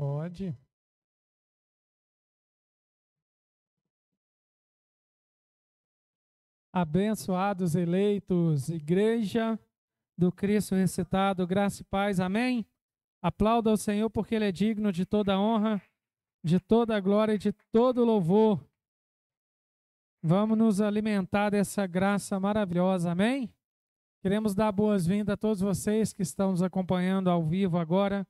Pode. Abençoados eleitos, igreja do Cristo recitado, graça e paz, amém? Aplauda o Senhor porque Ele é digno de toda honra, de toda glória e de todo louvor. Vamos nos alimentar dessa graça maravilhosa, amém? Queremos dar boas-vindas a todos vocês que estão nos acompanhando ao vivo agora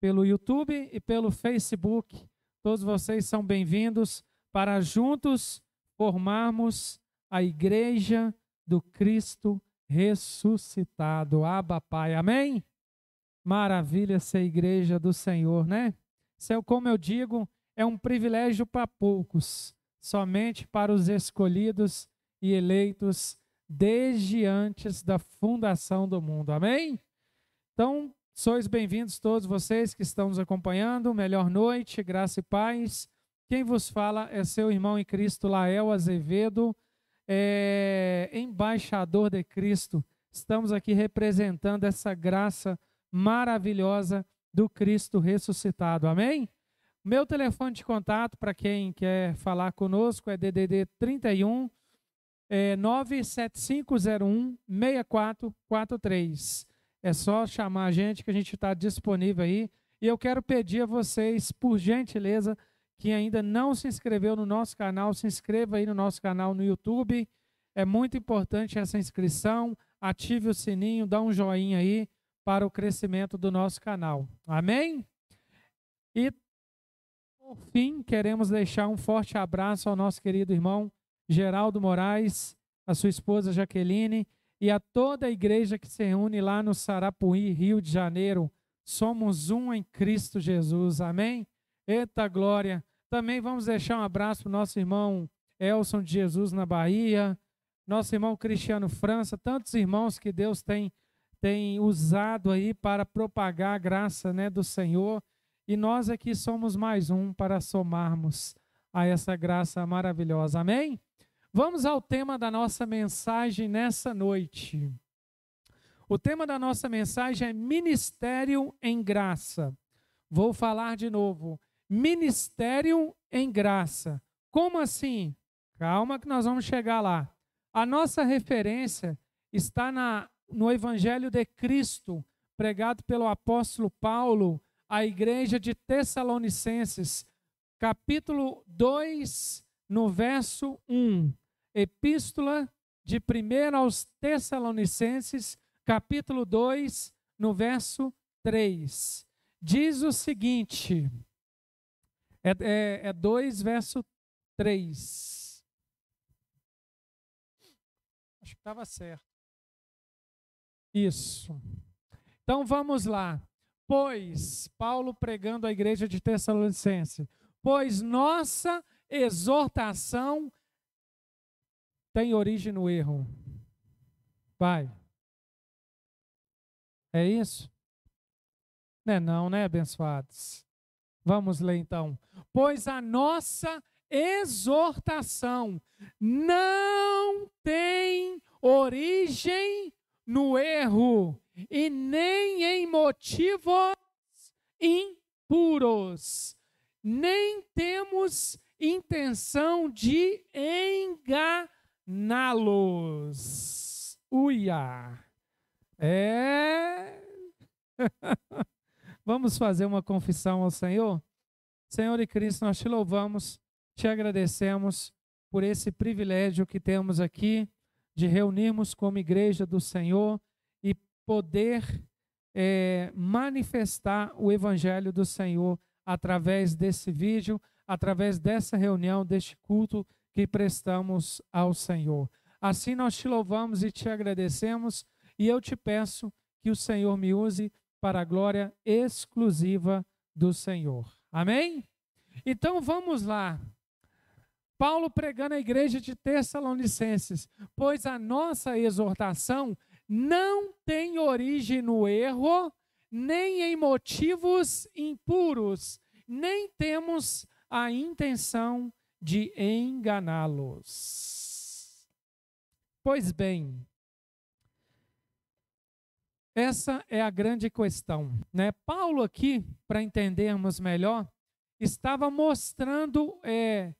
pelo YouTube e pelo Facebook. Todos vocês são bem-vindos para juntos formarmos a Igreja do Cristo ressuscitado. Abba, Pai, amém? Maravilha ser Igreja do Senhor, né? Isso é, como eu digo, é um privilégio para poucos, somente para os escolhidos e eleitos desde antes da fundação do mundo, amém? Então, Sois bem-vindos todos vocês que estão nos acompanhando. Melhor noite, graça e paz. Quem vos fala é seu irmão em Cristo, Lael Azevedo, é, embaixador de Cristo. Estamos aqui representando essa graça maravilhosa do Cristo ressuscitado. Amém? Meu telefone de contato para quem quer falar conosco é DDD 31 é, 97501 6443. É só chamar a gente que a gente está disponível aí. E eu quero pedir a vocês, por gentileza, que ainda não se inscreveu no nosso canal, se inscreva aí no nosso canal no YouTube. É muito importante essa inscrição. Ative o sininho, dá um joinha aí para o crescimento do nosso canal. Amém? E por fim, queremos deixar um forte abraço ao nosso querido irmão Geraldo Moraes, a sua esposa Jaqueline e a toda a igreja que se reúne lá no Sarapuí, Rio de Janeiro. Somos um em Cristo Jesus. Amém? Eita glória! Também vamos deixar um abraço para o nosso irmão Elson de Jesus na Bahia, nosso irmão Cristiano França, tantos irmãos que Deus tem, tem usado aí para propagar a graça né, do Senhor. E nós aqui somos mais um para somarmos a essa graça maravilhosa. Amém? Vamos ao tema da nossa mensagem nessa noite. O tema da nossa mensagem é Ministério em Graça. Vou falar de novo. Ministério em Graça. Como assim? Calma que nós vamos chegar lá. A nossa referência está na, no Evangelho de Cristo, pregado pelo apóstolo Paulo à igreja de Tessalonicenses, capítulo 2, no verso 1, Epístola de 1 aos Tessalonicenses, capítulo 2, no verso 3. Diz o seguinte: é, é, é 2, verso 3. Acho que estava certo. Isso. Então vamos lá. Pois, Paulo pregando à igreja de Tessalonicense, pois nossa exortação tem origem no erro. Pai, é isso? Não é não, né, abençoados? Vamos ler então. Pois a nossa exortação não tem origem no erro e nem em motivos impuros. Nem temos intenção de enganá-los. Uia! É. Vamos fazer uma confissão ao Senhor? Senhor e Cristo, nós te louvamos, te agradecemos por esse privilégio que temos aqui de reunirmos como igreja do Senhor e poder é, manifestar o Evangelho do Senhor através desse vídeo através dessa reunião, deste culto que prestamos ao Senhor. Assim nós te louvamos e te agradecemos, e eu te peço que o Senhor me use para a glória exclusiva do Senhor. Amém? Então vamos lá. Paulo pregando a igreja de Tessalonicenses, pois a nossa exortação não tem origem no erro, nem em motivos impuros, nem temos a intenção de enganá-los. Pois bem, essa é a grande questão. Né? Paulo, aqui, para entendermos melhor, estava mostrando é,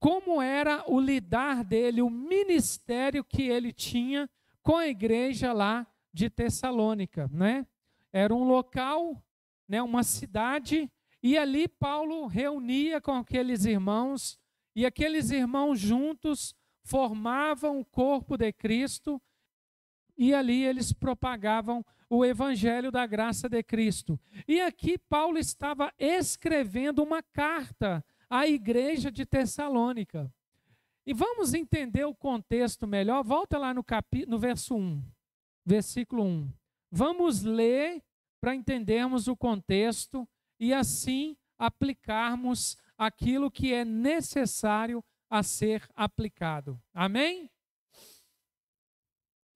como era o lidar dele, o ministério que ele tinha com a igreja lá de Tessalônica. Né? Era um local, né, uma cidade e ali Paulo reunia com aqueles irmãos, e aqueles irmãos juntos formavam o corpo de Cristo, e ali eles propagavam o evangelho da graça de Cristo. E aqui Paulo estava escrevendo uma carta à igreja de Tessalônica. E vamos entender o contexto melhor. Volta lá no, capi no verso 1, versículo 1. Vamos ler para entendermos o contexto e assim aplicarmos aquilo que é necessário a ser aplicado. Amém?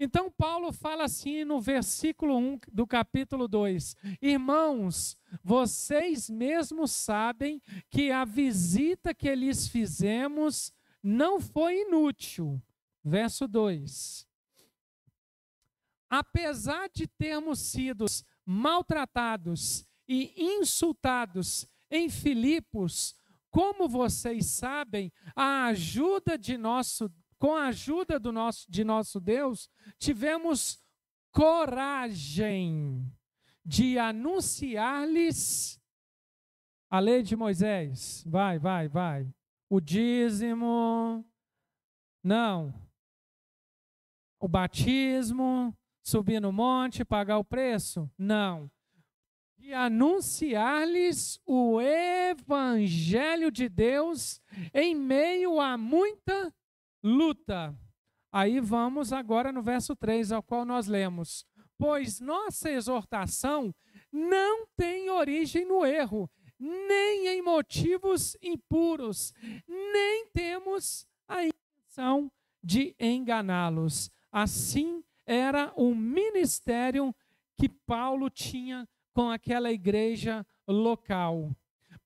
Então, Paulo fala assim no versículo 1 do capítulo 2: Irmãos, vocês mesmos sabem que a visita que lhes fizemos não foi inútil. Verso 2: Apesar de termos sido maltratados e insultados em Filipos, como vocês sabem, a ajuda de nosso, com a ajuda do nosso, de nosso Deus, tivemos coragem de anunciar-lhes a lei de Moisés. Vai, vai, vai. O dízimo. Não. O batismo, subir no monte, pagar o preço? Não anunciar-lhes o evangelho de Deus em meio a muita luta. Aí vamos agora no verso 3, ao qual nós lemos: Pois nossa exortação não tem origem no erro, nem em motivos impuros, nem temos a intenção de enganá-los. Assim era o ministério que Paulo tinha com aquela igreja local.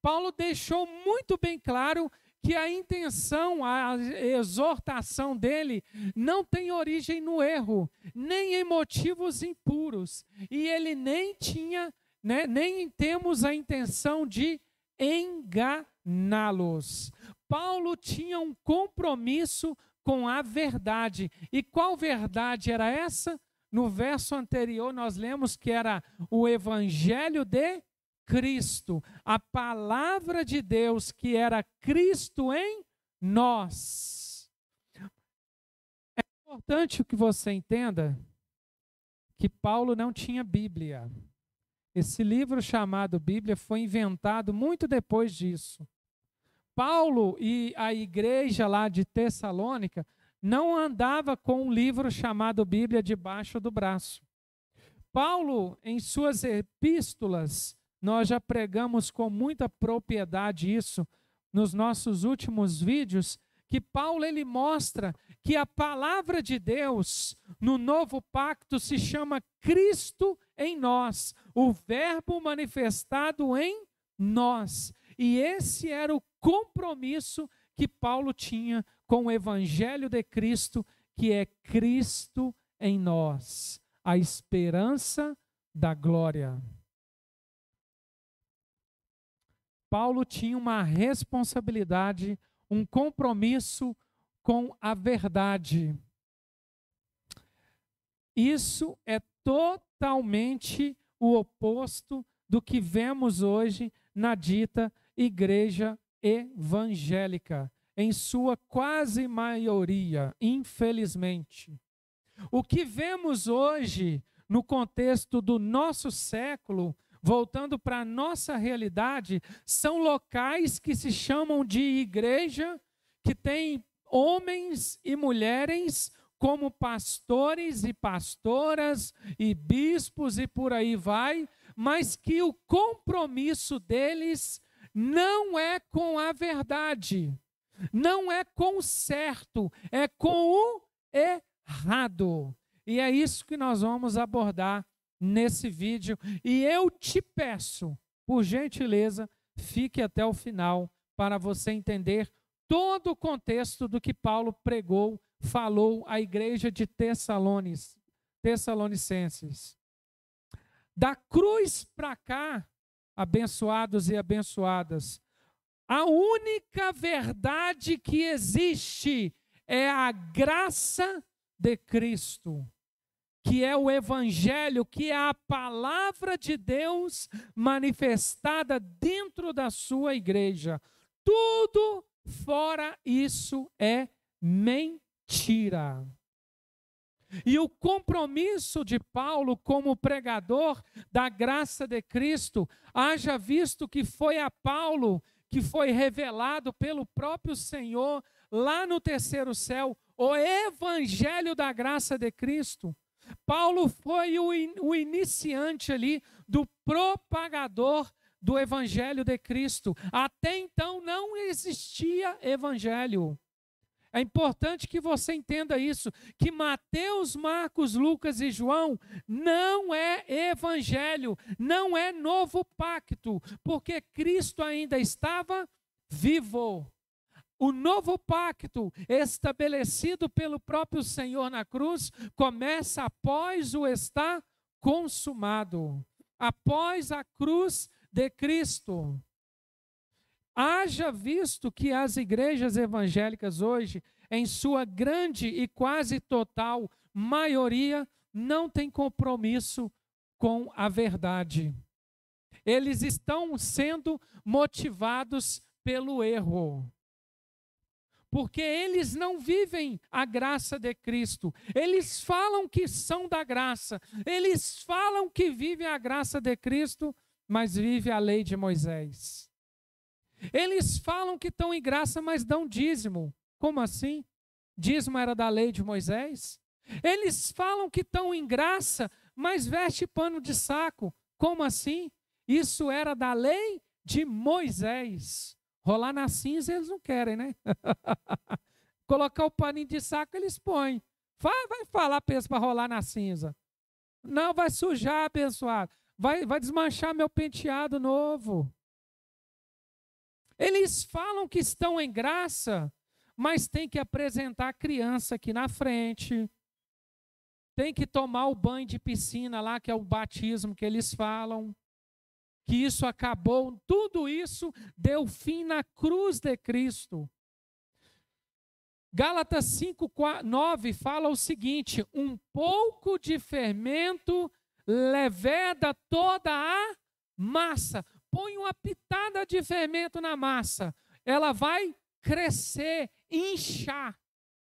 Paulo deixou muito bem claro que a intenção, a exortação dele não tem origem no erro, nem em motivos impuros, e ele nem tinha, né, nem temos a intenção de enganá-los. Paulo tinha um compromisso com a verdade. E qual verdade era essa? No verso anterior, nós lemos que era o Evangelho de Cristo, a palavra de Deus, que era Cristo em nós. É importante que você entenda que Paulo não tinha Bíblia. Esse livro chamado Bíblia foi inventado muito depois disso. Paulo e a igreja lá de Tessalônica não andava com um livro chamado Bíblia debaixo do braço. Paulo, em suas epístolas, nós já pregamos com muita propriedade isso nos nossos últimos vídeos, que Paulo ele mostra que a palavra de Deus no novo pacto se chama Cristo em nós, o verbo manifestado em nós. E esse era o compromisso que Paulo tinha com o evangelho de Cristo, que é Cristo em nós, a esperança da glória. Paulo tinha uma responsabilidade, um compromisso com a verdade. Isso é totalmente o oposto do que vemos hoje na dita igreja evangélica em sua quase maioria, infelizmente. O que vemos hoje no contexto do nosso século, voltando para a nossa realidade, são locais que se chamam de igreja, que tem homens e mulheres como pastores e pastoras e bispos e por aí vai, mas que o compromisso deles não é com a verdade, não é com o certo, é com o errado. E é isso que nós vamos abordar nesse vídeo. E eu te peço, por gentileza, fique até o final para você entender todo o contexto do que Paulo pregou, falou à igreja de Tessalonicenses. Da cruz para cá, abençoados e abençoadas, a única verdade que existe é a graça de Cristo, que é o Evangelho, que é a palavra de Deus manifestada dentro da sua igreja. Tudo fora isso é mentira. E o compromisso de Paulo como pregador da graça de Cristo, haja visto que foi a Paulo que foi revelado pelo próprio Senhor lá no terceiro céu, o evangelho da graça de Cristo. Paulo foi o, in, o iniciante ali do propagador do evangelho de Cristo. Até então não existia evangelho. É importante que você entenda isso, que Mateus, Marcos, Lucas e João não é evangelho, não é novo pacto, porque Cristo ainda estava vivo. O novo pacto estabelecido pelo próprio Senhor na cruz começa após o estar consumado, após a cruz de Cristo. Haja visto que as igrejas evangélicas hoje, em sua grande e quase total maioria, não têm compromisso com a verdade. Eles estão sendo motivados pelo erro. Porque eles não vivem a graça de Cristo. Eles falam que são da graça. Eles falam que vivem a graça de Cristo, mas vivem a lei de Moisés. Eles falam que estão em graça, mas dão dízimo. Como assim? Dízimo era da lei de Moisés? Eles falam que estão em graça, mas veste pano de saco. Como assim? Isso era da lei de Moisés. Rolar na cinza eles não querem, né? Colocar o paninho de saco eles põem. Vai, falar para para rolar na cinza. Não, vai sujar, abençoado. Vai, vai desmanchar meu penteado novo. Eles falam que estão em graça, mas tem que apresentar a criança aqui na frente. Tem que tomar o banho de piscina lá, que é o batismo que eles falam. Que isso acabou, tudo isso deu fim na cruz de Cristo. Gálatas 5, 4, 9 fala o seguinte: um pouco de fermento leveda toda a massa põe uma pitada de fermento na massa, ela vai crescer, inchar.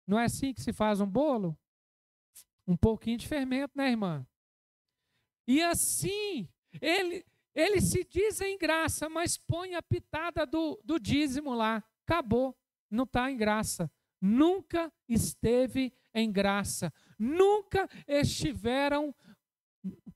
Não é assim que se faz um bolo? Um pouquinho de fermento, né, irmã? E assim, ele, ele se diz em graça, mas põe a pitada do, do dízimo lá. Acabou, não está em graça. Nunca esteve em graça. Nunca estiveram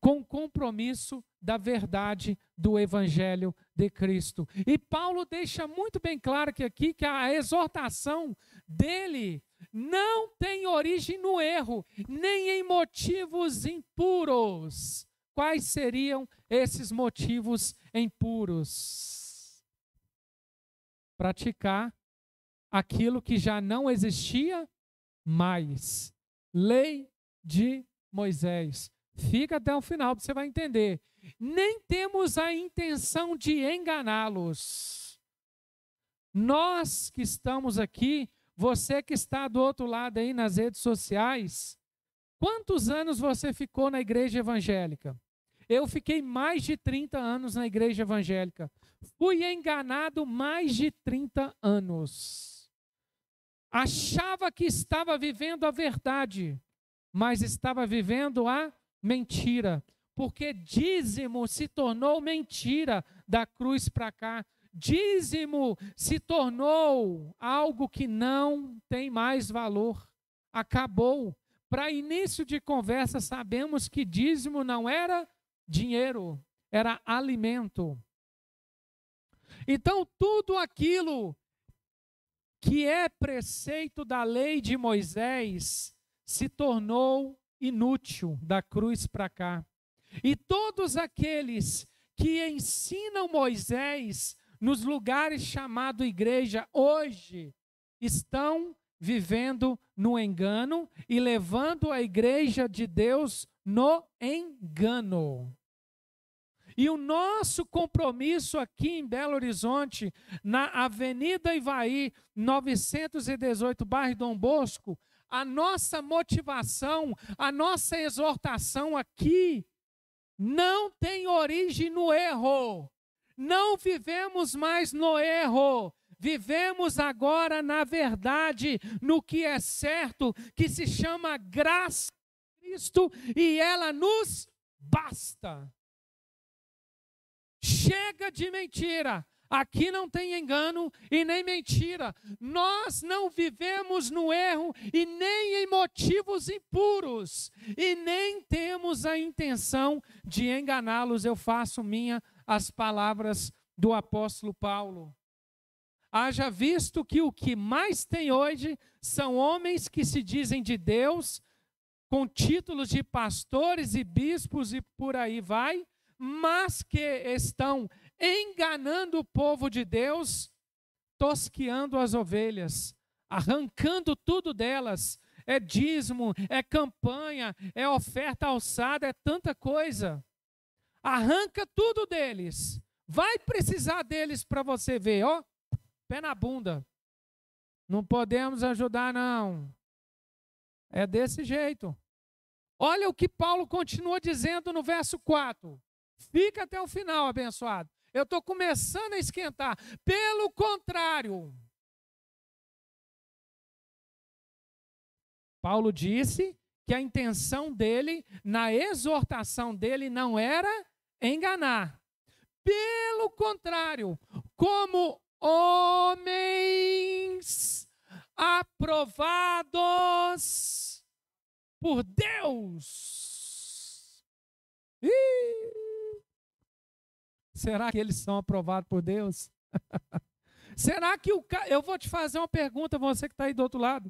com o compromisso da verdade do evangelho de Cristo. E Paulo deixa muito bem claro que aqui que a exortação dele não tem origem no erro, nem em motivos impuros. Quais seriam esses motivos impuros? Praticar aquilo que já não existia mais. Lei de Moisés. Fica até o final, você vai entender. Nem temos a intenção de enganá-los. Nós que estamos aqui, você que está do outro lado aí nas redes sociais, quantos anos você ficou na igreja evangélica? Eu fiquei mais de 30 anos na igreja evangélica. Fui enganado mais de 30 anos. Achava que estava vivendo a verdade, mas estava vivendo a mentira, porque dízimo se tornou mentira da cruz para cá. Dízimo se tornou algo que não tem mais valor. Acabou. Para início de conversa, sabemos que dízimo não era dinheiro, era alimento. Então, tudo aquilo que é preceito da lei de Moisés se tornou inútil da cruz para cá. E todos aqueles que ensinam Moisés nos lugares chamado igreja hoje estão vivendo no engano e levando a igreja de Deus no engano. E o nosso compromisso aqui em Belo Horizonte, na Avenida Ivaí, 918, bairro Dom Bosco, a nossa motivação, a nossa exortação aqui não tem origem no erro. Não vivemos mais no erro. Vivemos agora na verdade, no que é certo, que se chama graça de Cristo e ela nos basta. Chega de mentira. Aqui não tem engano e nem mentira. Nós não vivemos no erro e nem em motivos impuros, e nem temos a intenção de enganá-los. Eu faço minha as palavras do apóstolo Paulo. Haja visto que o que mais tem hoje são homens que se dizem de Deus, com títulos de pastores e bispos e por aí vai, mas que estão enganando o povo de Deus, tosqueando as ovelhas, arrancando tudo delas. É dízimo, é campanha, é oferta alçada, é tanta coisa. Arranca tudo deles. Vai precisar deles para você ver, ó. Pé na bunda. Não podemos ajudar, não. É desse jeito. Olha o que Paulo continua dizendo no verso 4. Fica até o final, abençoado eu estou começando a esquentar. Pelo contrário, Paulo disse que a intenção dele, na exortação dele, não era enganar. Pelo contrário, como homens aprovados por Deus. Ih! Será que eles são aprovados por Deus? Será que o Eu vou te fazer uma pergunta, você que está aí do outro lado.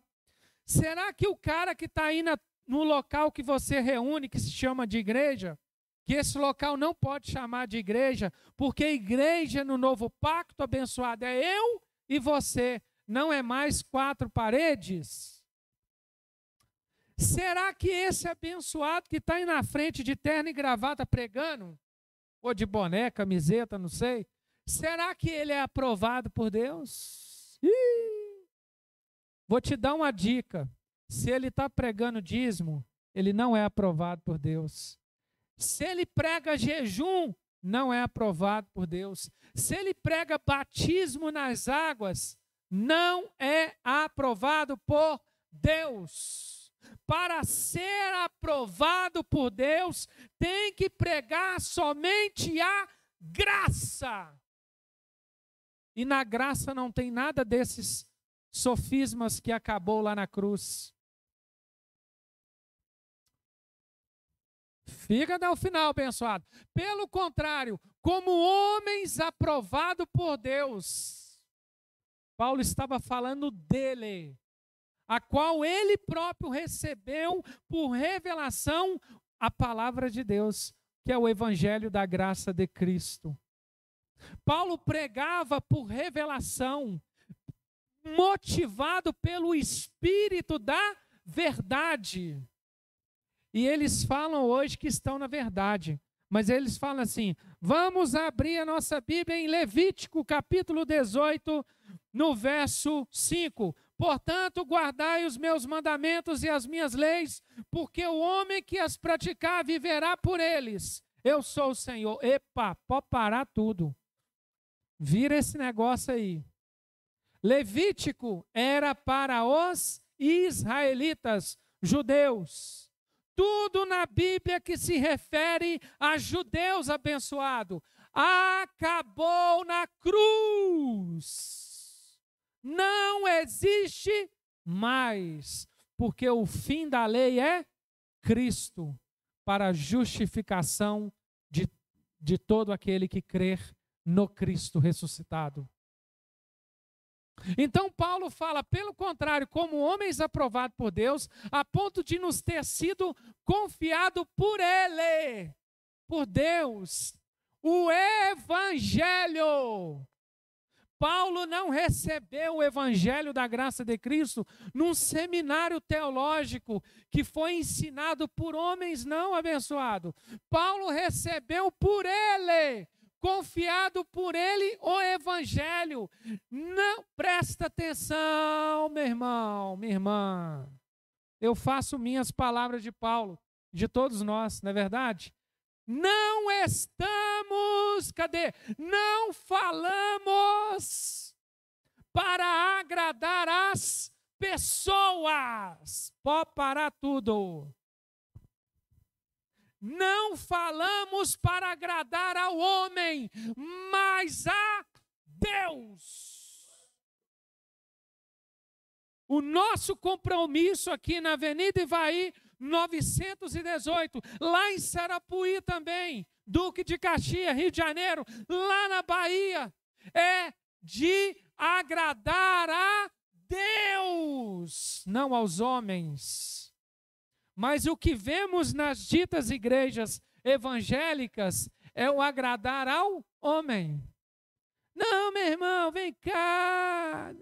Será que o cara que está aí na... no local que você reúne, que se chama de igreja, que esse local não pode chamar de igreja, porque igreja no novo pacto abençoado é eu e você, não é mais quatro paredes? Será que esse abençoado que está aí na frente de terno e gravata pregando, ou de boné, camiseta, não sei. Será que ele é aprovado por Deus? Ih! Vou te dar uma dica. Se ele está pregando dízimo, ele não é aprovado por Deus. Se ele prega jejum, não é aprovado por Deus. Se ele prega batismo nas águas, não é aprovado por Deus para ser aprovado por Deus, tem que pregar somente a graça. E na graça não tem nada desses sofismas que acabou lá na cruz. Fica até o final, abençoado. Pelo contrário, como homens aprovado por Deus, Paulo estava falando dele, a qual ele próprio recebeu por revelação a palavra de Deus, que é o evangelho da graça de Cristo. Paulo pregava por revelação, motivado pelo espírito da verdade. E eles falam hoje que estão na verdade, mas eles falam assim: vamos abrir a nossa Bíblia em Levítico capítulo 18, no verso 5. Portanto, guardai os meus mandamentos e as minhas leis, porque o homem que as praticar viverá por eles. Eu sou o Senhor. Epa, pode parar tudo. Vira esse negócio aí. Levítico era para os israelitas, judeus. Tudo na Bíblia que se refere a judeus abençoado acabou na cruz não existe mais, porque o fim da lei é Cristo para a justificação de, de todo aquele que crer no Cristo ressuscitado. Então, Paulo fala, pelo contrário, como homens aprovados por Deus, a ponto de nos ter sido confiado por Ele, por Deus, o Evangelho, Paulo não recebeu o evangelho da graça de Cristo num seminário teológico que foi ensinado por homens não abençoados. Paulo recebeu por ele, confiado por ele o evangelho. Não presta atenção, meu irmão, minha irmã. Eu faço minhas palavras de Paulo, de todos nós, não é verdade? Não estamos, cadê? Não falamos para agradar as pessoas. Pode parar tudo. Não falamos para agradar ao homem, mas a Deus. O nosso compromisso aqui na Avenida Ivaí 918, lá em Sarapuí também, Duque de Caxias, Rio de Janeiro, lá na Bahia, é de agradar a Deus, não aos homens. Mas o que vemos nas ditas igrejas evangélicas é o agradar ao homem. Não, meu irmão, vem cá.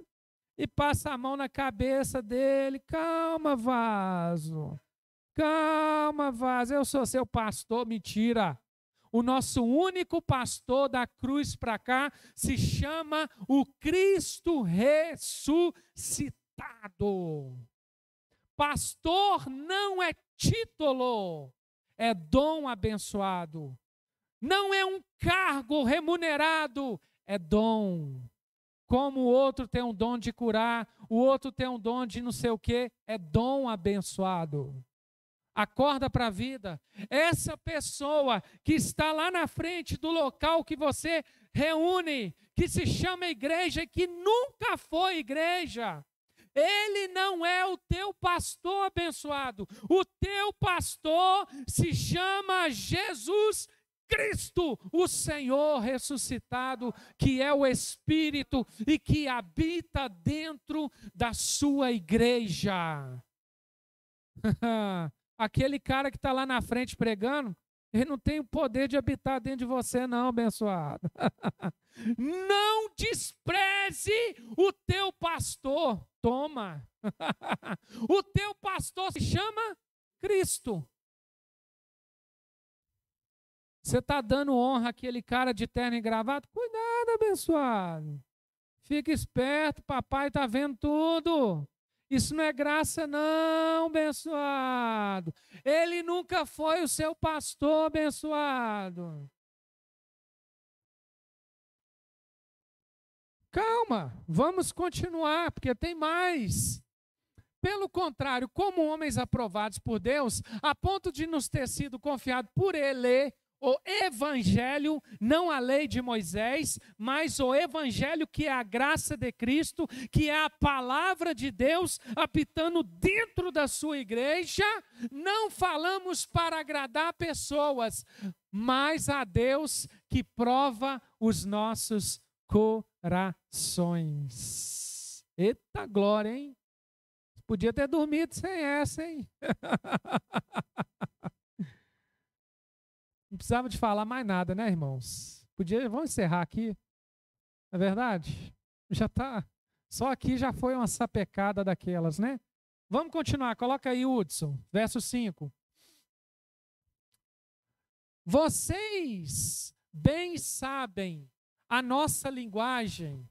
E passa a mão na cabeça dele. Calma, vaso. Calma, Vaz, eu sou seu pastor, mentira. O nosso único pastor da cruz para cá se chama o Cristo ressuscitado. Pastor não é título, é dom abençoado. Não é um cargo remunerado, é dom. Como o outro tem um dom de curar, o outro tem um dom de não sei o quê, é dom abençoado acorda para a vida. Essa pessoa que está lá na frente do local que você reúne, que se chama igreja e que nunca foi igreja, ele não é o teu pastor abençoado. O teu pastor se chama Jesus Cristo, o Senhor ressuscitado, que é o Espírito e que habita dentro da sua igreja. Aquele cara que está lá na frente pregando, ele não tem o poder de habitar dentro de você, não, abençoado. não despreze o teu pastor. Toma. o teu pastor se chama Cristo. Você está dando honra àquele cara de terno e gravata? Cuidado, abençoado. Fica esperto, papai está vendo tudo. Isso não é graça, não, abençoado. Ele nunca foi o seu pastor, abençoado. Calma, vamos continuar, porque tem mais. Pelo contrário, como homens aprovados por Deus, a ponto de nos ter sido confiado por Ele o evangelho, não a lei de Moisés, mas o evangelho que é a graça de Cristo, que é a palavra de Deus habitando dentro da sua igreja. Não falamos para agradar pessoas, mas a Deus que prova os nossos corações. Eita glória, hein? Podia ter dormido sem essa, hein? Não precisava de falar mais nada, né, irmãos? Podia, vamos encerrar aqui. Na é verdade, já tá. Só aqui já foi uma sapecada daquelas, né? Vamos continuar. Coloca aí, Hudson, verso 5. Vocês bem sabem a nossa linguagem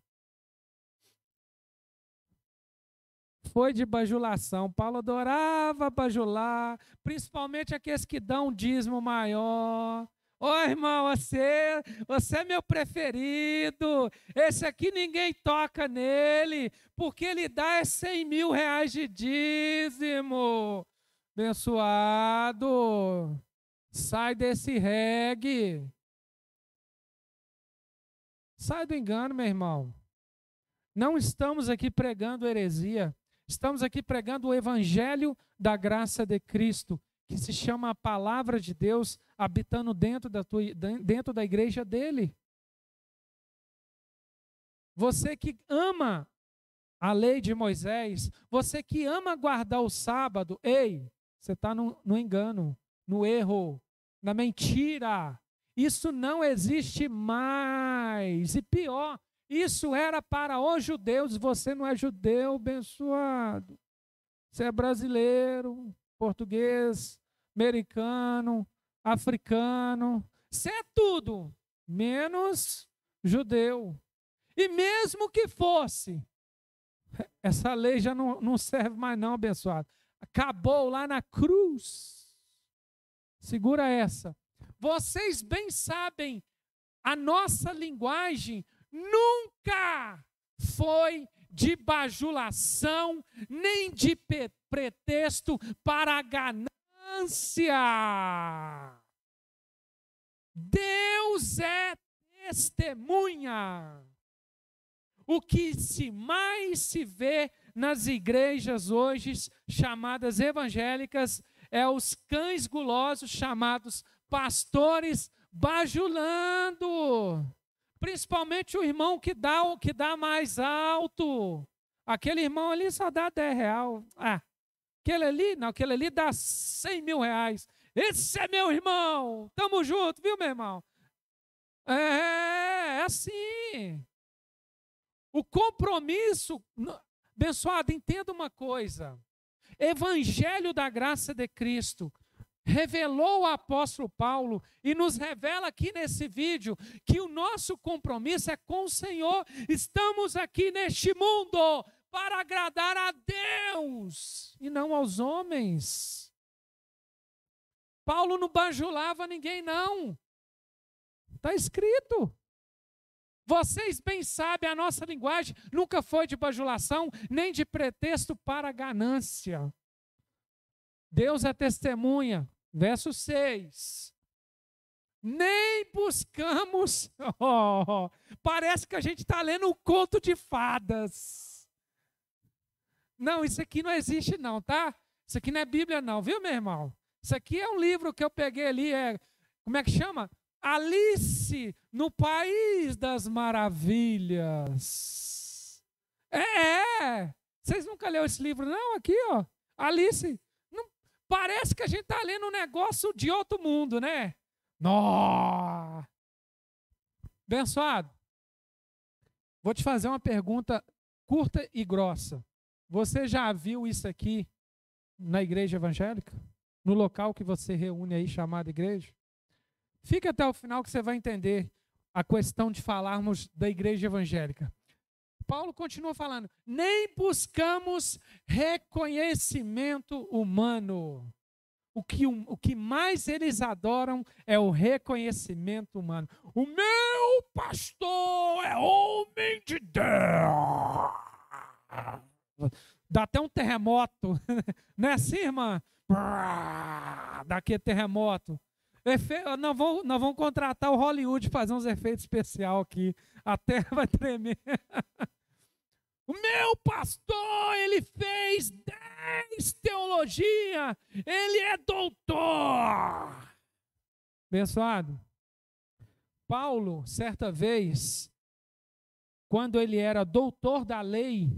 foi de bajulação. Paulo adorava bajular, principalmente aqueles que dão um dízimo maior. Ô oh, irmão, você, você é meu preferido. Esse aqui ninguém toca nele, porque ele dá 100 é mil reais de dízimo. Abençoado, sai desse reggae. Sai do engano, meu irmão. Não estamos aqui pregando heresia. Estamos aqui pregando o evangelho da graça de Cristo, que se chama a palavra de Deus habitando dentro da, tua, dentro da igreja dele. Você que ama a lei de Moisés, você que ama guardar o sábado, ei, você está no, no engano, no erro, na mentira. Isso não existe mais. E pior, isso era para os judeus. Você não é judeu, abençoado. Você é brasileiro, português, americano, africano. Você é tudo, menos judeu. E mesmo que fosse, essa lei já não, não serve mais, não, abençoado. Acabou lá na cruz. Segura essa. Vocês bem sabem a nossa linguagem, nunca foi de bajulação, nem de pretexto para ganância. Deus é testemunha. O que se mais se vê nas igrejas hoje chamadas evangélicas é os cães gulosos chamados pastores bajulando. Principalmente o irmão que dá o que dá mais alto. Aquele irmão ali só dá 10 real. Ah, aquele ali, não, aquele ali dá 100 mil reais. Esse é meu irmão. Tamo junto, viu, meu irmão? É, é assim. O compromisso, abençoado, entenda uma coisa. Evangelho da graça de Cristo revelou o apóstolo Paulo e nos revela aqui nesse vídeo que o nosso compromisso é com o Senhor. Estamos aqui neste mundo para agradar a Deus e não aos homens. Paulo não bajulava ninguém, não. Está escrito. Vocês bem sabem, a nossa linguagem nunca foi de bajulação, nem de pretexto para ganância. Deus é testemunha Verso 6. Nem buscamos. Oh, parece que a gente está lendo um conto de fadas. Não, isso aqui não existe, não, tá? Isso aqui não é Bíblia, não, viu, meu irmão? Isso aqui é um livro que eu peguei ali, é. Como é que chama? Alice no País das Maravilhas. É, é. Vocês nunca leram esse livro, não? Aqui, ó. Alice Parece que a gente está lendo um negócio de outro mundo, né? Nó! Abençoado, vou te fazer uma pergunta curta e grossa. Você já viu isso aqui na igreja evangélica? No local que você reúne aí chamada igreja? Fica até o final que você vai entender a questão de falarmos da igreja evangélica. Paulo continua falando: nem buscamos reconhecimento humano. O que, o que mais eles adoram é o reconhecimento humano. O meu pastor é homem de Deus. Dá até um terremoto. Não é assim, irmã? Daqui terremoto. Efe... Não, vou, não vão contratar o Hollywood fazer uns efeitos especiais aqui. A terra vai tremer. O meu pastor, ele fez dez teologia, ele é doutor. Abençoado. Paulo, certa vez, quando ele era doutor da lei,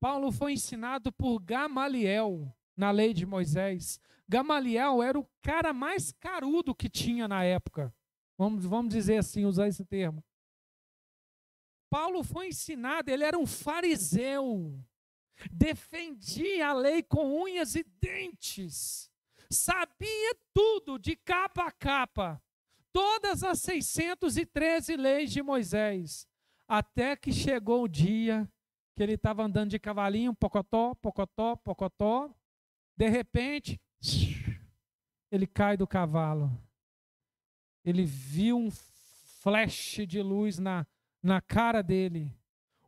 Paulo foi ensinado por Gamaliel na lei de Moisés. Gamaliel era o cara mais carudo que tinha na época. Vamos, vamos dizer assim, usar esse termo. Paulo foi ensinado, ele era um fariseu, defendia a lei com unhas e dentes, sabia tudo de capa a capa, todas as 613 leis de Moisés, até que chegou o dia que ele estava andando de cavalinho, pocotó, pocotó, pocotó, de repente, ele cai do cavalo. Ele viu um flash de luz na na cara dele.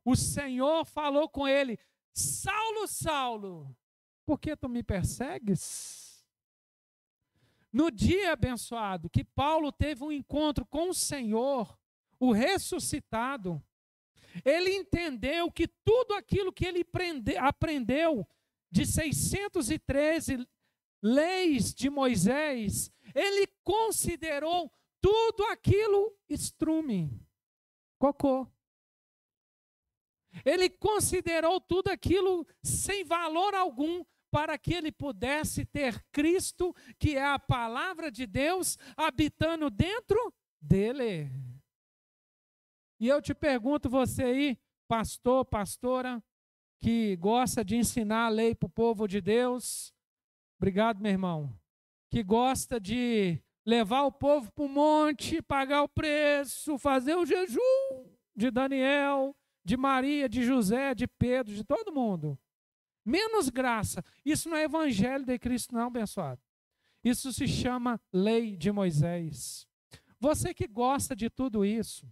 O Senhor falou com ele: Saulo, Saulo, por que tu me persegues? No dia abençoado que Paulo teve um encontro com o Senhor, o ressuscitado, ele entendeu que tudo aquilo que ele aprendeu de 613 leis de Moisés, ele considerou tudo aquilo estrume cocô. Ele considerou tudo aquilo sem valor algum para que ele pudesse ter Cristo, que é a palavra de Deus, habitando dentro dele. E eu te pergunto, você aí, pastor, pastora, que gosta de ensinar a lei para o povo de Deus, obrigado, meu irmão, que gosta de levar o povo para o monte, pagar o preço, fazer o jejum de Daniel, de Maria, de José, de Pedro, de todo mundo. Menos graça. Isso não é evangelho de Cristo, não, abençoado. Isso se chama lei de Moisés. Você que gosta de tudo isso,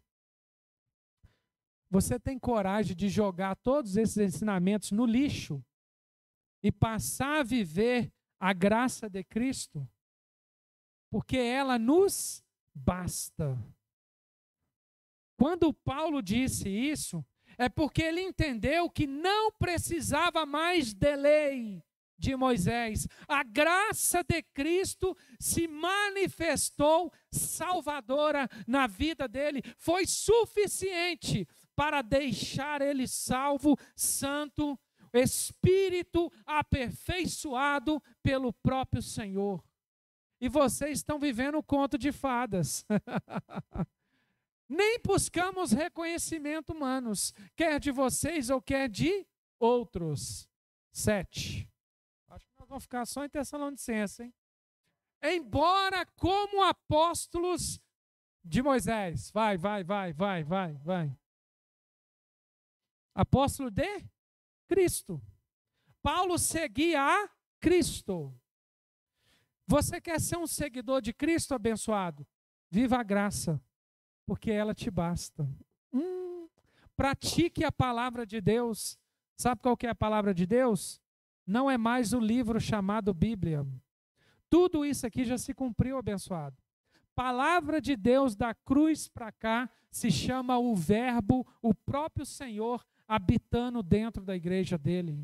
você tem coragem de jogar todos esses ensinamentos no lixo e passar a viver a graça de Cristo? porque ela nos basta. Quando Paulo disse isso, é porque ele entendeu que não precisava mais de lei de Moisés. A graça de Cristo se manifestou salvadora na vida dele, foi suficiente para deixar ele salvo, santo, espírito aperfeiçoado pelo próprio Senhor e vocês estão vivendo um conto de fadas. Nem buscamos reconhecimento humanos, quer de vocês ou quer de outros. Sete. Acho que nós vamos ficar só em Tessalonicense, hein? Embora como apóstolos de Moisés. Vai, vai, vai, vai, vai, vai. Apóstolo de Cristo. Paulo seguia a Cristo. Você quer ser um seguidor de Cristo abençoado? Viva a graça, porque ela te basta. Hum, pratique a palavra de Deus. Sabe qual que é a palavra de Deus? Não é mais o livro chamado Bíblia. Tudo isso aqui já se cumpriu, abençoado. Palavra de Deus da cruz para cá se chama o Verbo, o próprio Senhor habitando dentro da igreja dele.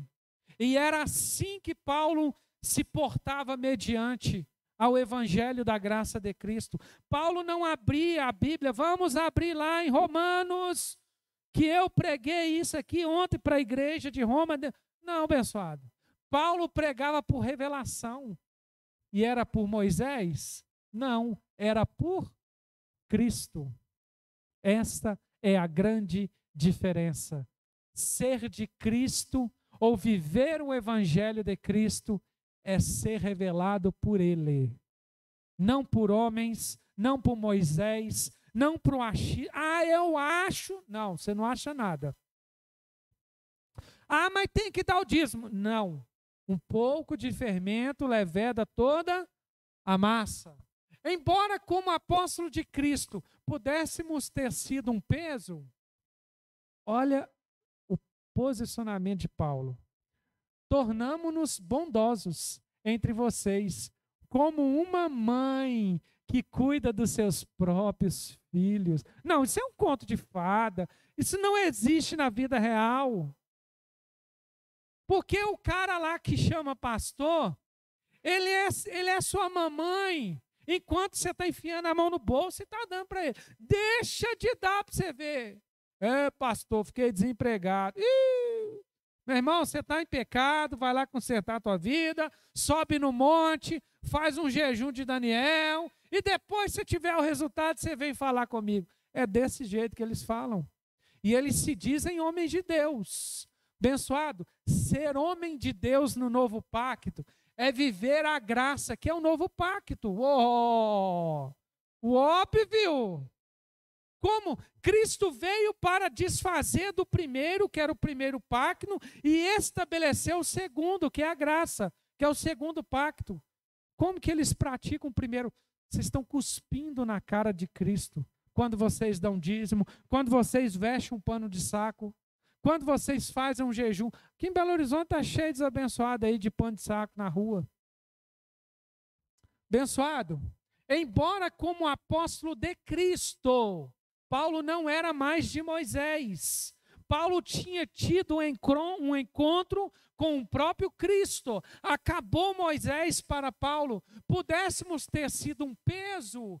E era assim que Paulo se portava mediante ao evangelho da graça de Cristo. Paulo não abria a Bíblia, vamos abrir lá em Romanos, que eu preguei isso aqui ontem para a igreja de Roma. Não, abençoado. Paulo pregava por revelação. E era por Moisés? Não, era por Cristo. Esta é a grande diferença. Ser de Cristo ou viver o evangelho de Cristo é ser revelado por Ele, não por homens, não por Moisés, não por achismo. Ah, eu acho. Não, você não acha nada. Ah, mas tem que dar o dízimo. Não. Um pouco de fermento leveda toda a massa. Embora, como apóstolo de Cristo, pudéssemos ter sido um peso, olha o posicionamento de Paulo tornamo-nos bondosos entre vocês, como uma mãe que cuida dos seus próprios filhos. Não, isso é um conto de fada. Isso não existe na vida real. Porque o cara lá que chama pastor, ele é, ele é sua mamãe. Enquanto você está enfiando a mão no bolso, e está dando para ele. Deixa de dar para você ver. É, pastor, fiquei desempregado. Ih! Meu irmão, você está em pecado, vai lá consertar a tua vida, sobe no monte, faz um jejum de Daniel, e depois, se tiver o resultado, você vem falar comigo. É desse jeito que eles falam. E eles se dizem homens de Deus. Abençoado, ser homem de Deus no novo pacto é viver a graça, que é o novo pacto. Oh! O óbvio! Como Cristo veio para desfazer do primeiro, que era o primeiro pacto, e estabeleceu o segundo, que é a graça, que é o segundo pacto. Como que eles praticam o primeiro? Vocês estão cuspindo na cara de Cristo quando vocês dão dízimo, quando vocês vestem um pano de saco, quando vocês fazem um jejum. Aqui em Belo Horizonte está cheio de desabençoado aí de pano de saco na rua. Abençoado, embora como apóstolo de Cristo, Paulo não era mais de Moisés. Paulo tinha tido um encontro com o próprio Cristo. Acabou Moisés para Paulo. Pudéssemos ter sido um peso,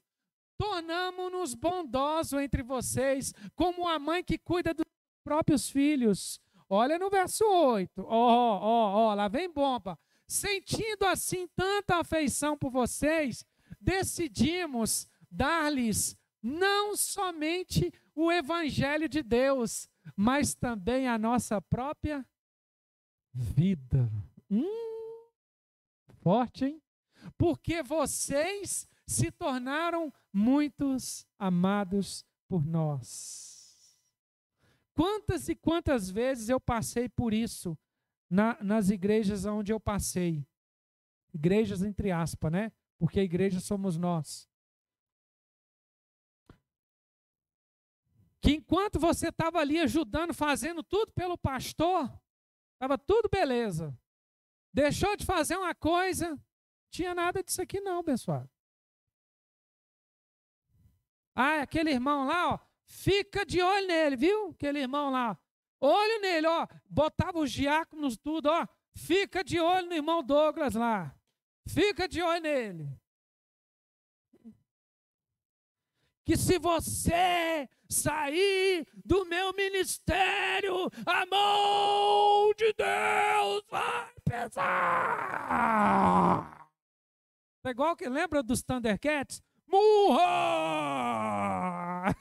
tornamos nos bondosos entre vocês, como a mãe que cuida dos próprios filhos. Olha no verso 8. Ó, ó, ó, lá vem bomba. Sentindo assim tanta afeição por vocês, decidimos dar-lhes não somente o Evangelho de Deus, mas também a nossa própria vida. Hum, forte, hein? Porque vocês se tornaram muitos amados por nós. Quantas e quantas vezes eu passei por isso na, nas igrejas onde eu passei? Igrejas entre aspas, né? Porque a igreja somos nós. que enquanto você estava ali ajudando, fazendo tudo pelo pastor, estava tudo beleza. Deixou de fazer uma coisa, tinha nada disso aqui não, abençoado. Ah, aquele irmão lá, ó, fica de olho nele, viu? Aquele irmão lá, olho nele, ó, botava os diáconos tudo, ó, fica de olho no irmão Douglas lá, fica de olho nele. que se você sair do meu ministério, a mão de Deus vai pesar. É igual que lembra dos Thundercats? Murra!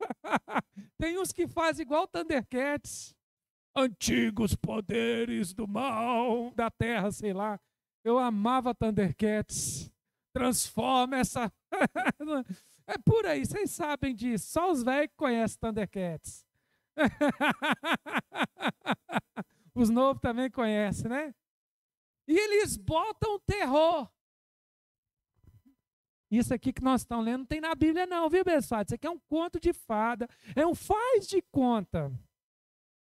Tem uns que fazem igual Thundercats. Antigos poderes do mal da terra, sei lá. Eu amava Thundercats. Transforma essa. É por aí, vocês sabem disso. Só os velhos conhecem Thundercats. os novos também conhecem, né? E eles botam terror. Isso aqui que nós estamos lendo não tem na Bíblia, não, viu, pessoal? Isso aqui é um conto de fada, é um faz de conta.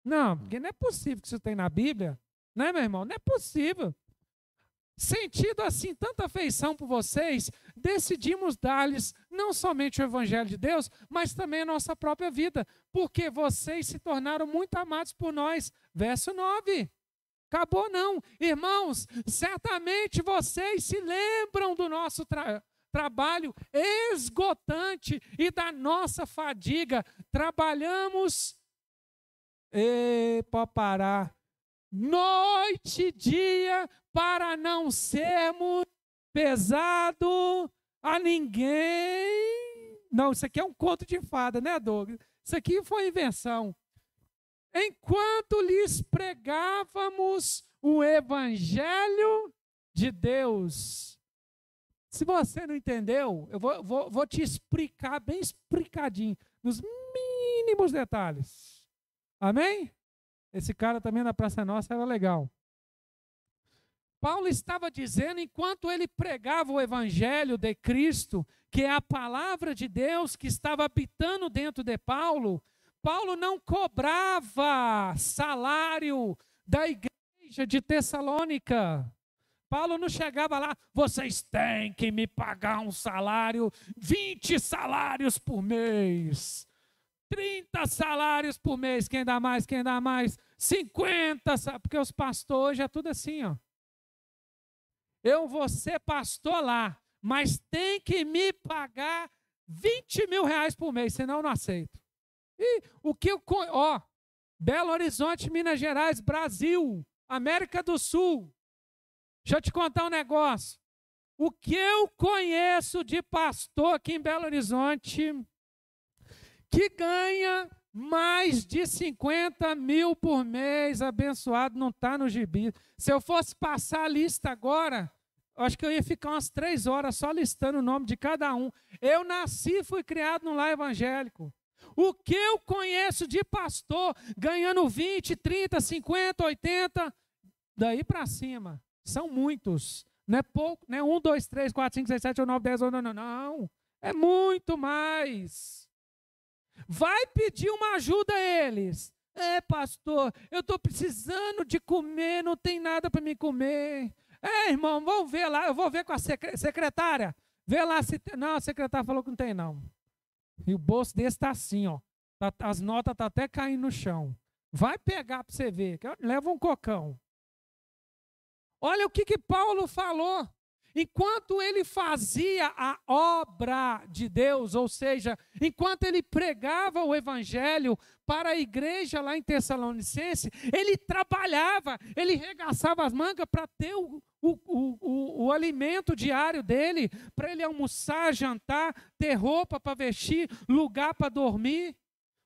Não, porque não é possível que isso tenha na Bíblia, não é, meu irmão? Não é possível sentido assim tanta afeição por vocês, decidimos dar-lhes não somente o Evangelho de Deus, mas também a nossa própria vida, porque vocês se tornaram muito amados por nós. Verso 9. Acabou não. Irmãos, certamente vocês se lembram do nosso trabalho esgotante e da nossa fadiga. Trabalhamos e para parar noite e dia, para não sermos pesado a ninguém. Não, isso aqui é um conto de fada, né, Douglas? Isso aqui foi invenção. Enquanto lhes pregávamos o evangelho de Deus. Se você não entendeu, eu vou, vou, vou te explicar bem explicadinho, nos mínimos detalhes. Amém? Esse cara também na Praça Nossa era legal. Paulo estava dizendo, enquanto ele pregava o Evangelho de Cristo, que é a palavra de Deus que estava habitando dentro de Paulo, Paulo não cobrava salário da igreja de Tessalônica. Paulo não chegava lá, vocês têm que me pagar um salário, 20 salários por mês. 30 salários por mês, quem dá mais, quem dá mais, 50, sabe? porque os pastores hoje é tudo assim, ó. Eu vou ser pastor lá, mas tem que me pagar 20 mil reais por mês, senão eu não aceito. E o que eu. Ó, Belo Horizonte, Minas Gerais, Brasil, América do Sul. Deixa eu te contar um negócio. O que eu conheço de pastor aqui em Belo Horizonte que ganha mais de 50 mil por mês, abençoado, não está no gibi. Se eu fosse passar a lista agora, acho que eu ia ficar umas três horas só listando o nome de cada um. Eu nasci e fui criado num lar evangélico. O que eu conheço de pastor ganhando 20, 30, 50, 80, daí para cima. São muitos. Não é pouco, não é 1, 2, 3, 4, 5, 6, 7, 8, 9, 10, 11, não, não, não. É muito mais. Vai pedir uma ajuda a eles. É, pastor, eu estou precisando de comer, não tem nada para me comer. É, irmão, vamos ver lá, eu vou ver com a secretária. Vê lá se. Tem... Não, a secretária falou que não tem, não. E o bolso desse está assim, ó. Tá, as notas estão tá até caindo no chão. Vai pegar para você ver. Leva um cocão. Olha o que, que Paulo falou. Enquanto ele fazia a obra de Deus, ou seja, enquanto ele pregava o evangelho para a igreja lá em Tessalonicense, ele trabalhava, ele regaçava as mangas para ter o, o, o, o, alimento diário dele, para ele almoçar, jantar, ter roupa para vestir, lugar para dormir.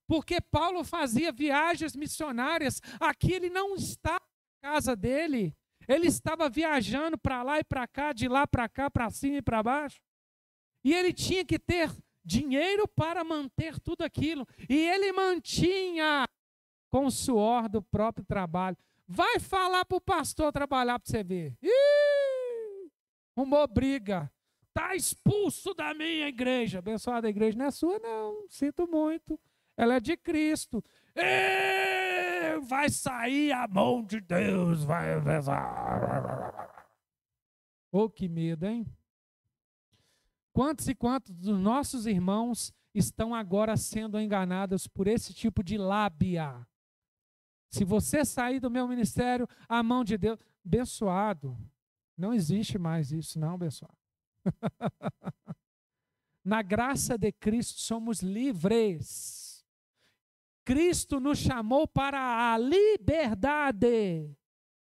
Porque Paulo fazia viagens missionárias, aqui ele não está na casa dele, ele estava viajando para lá e para cá, de lá para cá, para cima e para baixo. E ele tinha que ter dinheiro para manter tudo aquilo. E ele mantinha com o suor do próprio trabalho. Vai falar para o pastor trabalhar para você ver. Ih, arrumou briga. Está expulso da minha igreja. Abençoada a igreja não é sua, não. Sinto muito. Ela é de Cristo. Ei! vai sair a mão de Deus, vai. Oh, que medo, hein? Quantos e quantos dos nossos irmãos estão agora sendo enganados por esse tipo de lábia? Se você sair do meu ministério, a mão de Deus, abençoado. Não existe mais isso, não, abençoado. Na graça de Cristo somos livres. Cristo nos chamou para a liberdade.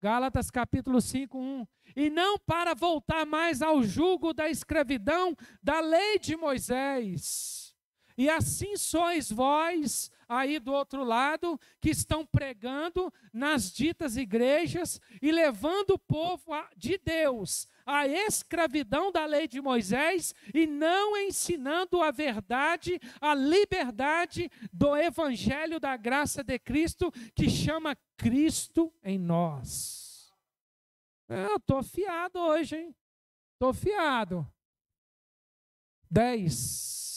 Gálatas capítulo 5, 1. E não para voltar mais ao jugo da escravidão da lei de Moisés. E assim sois vós aí do outro lado que estão pregando nas ditas igrejas e levando o povo a, de Deus à escravidão da lei de Moisés e não ensinando a verdade, a liberdade do evangelho da graça de Cristo que chama Cristo em nós. É, eu tô fiado hoje, hein? Tô fiado. 10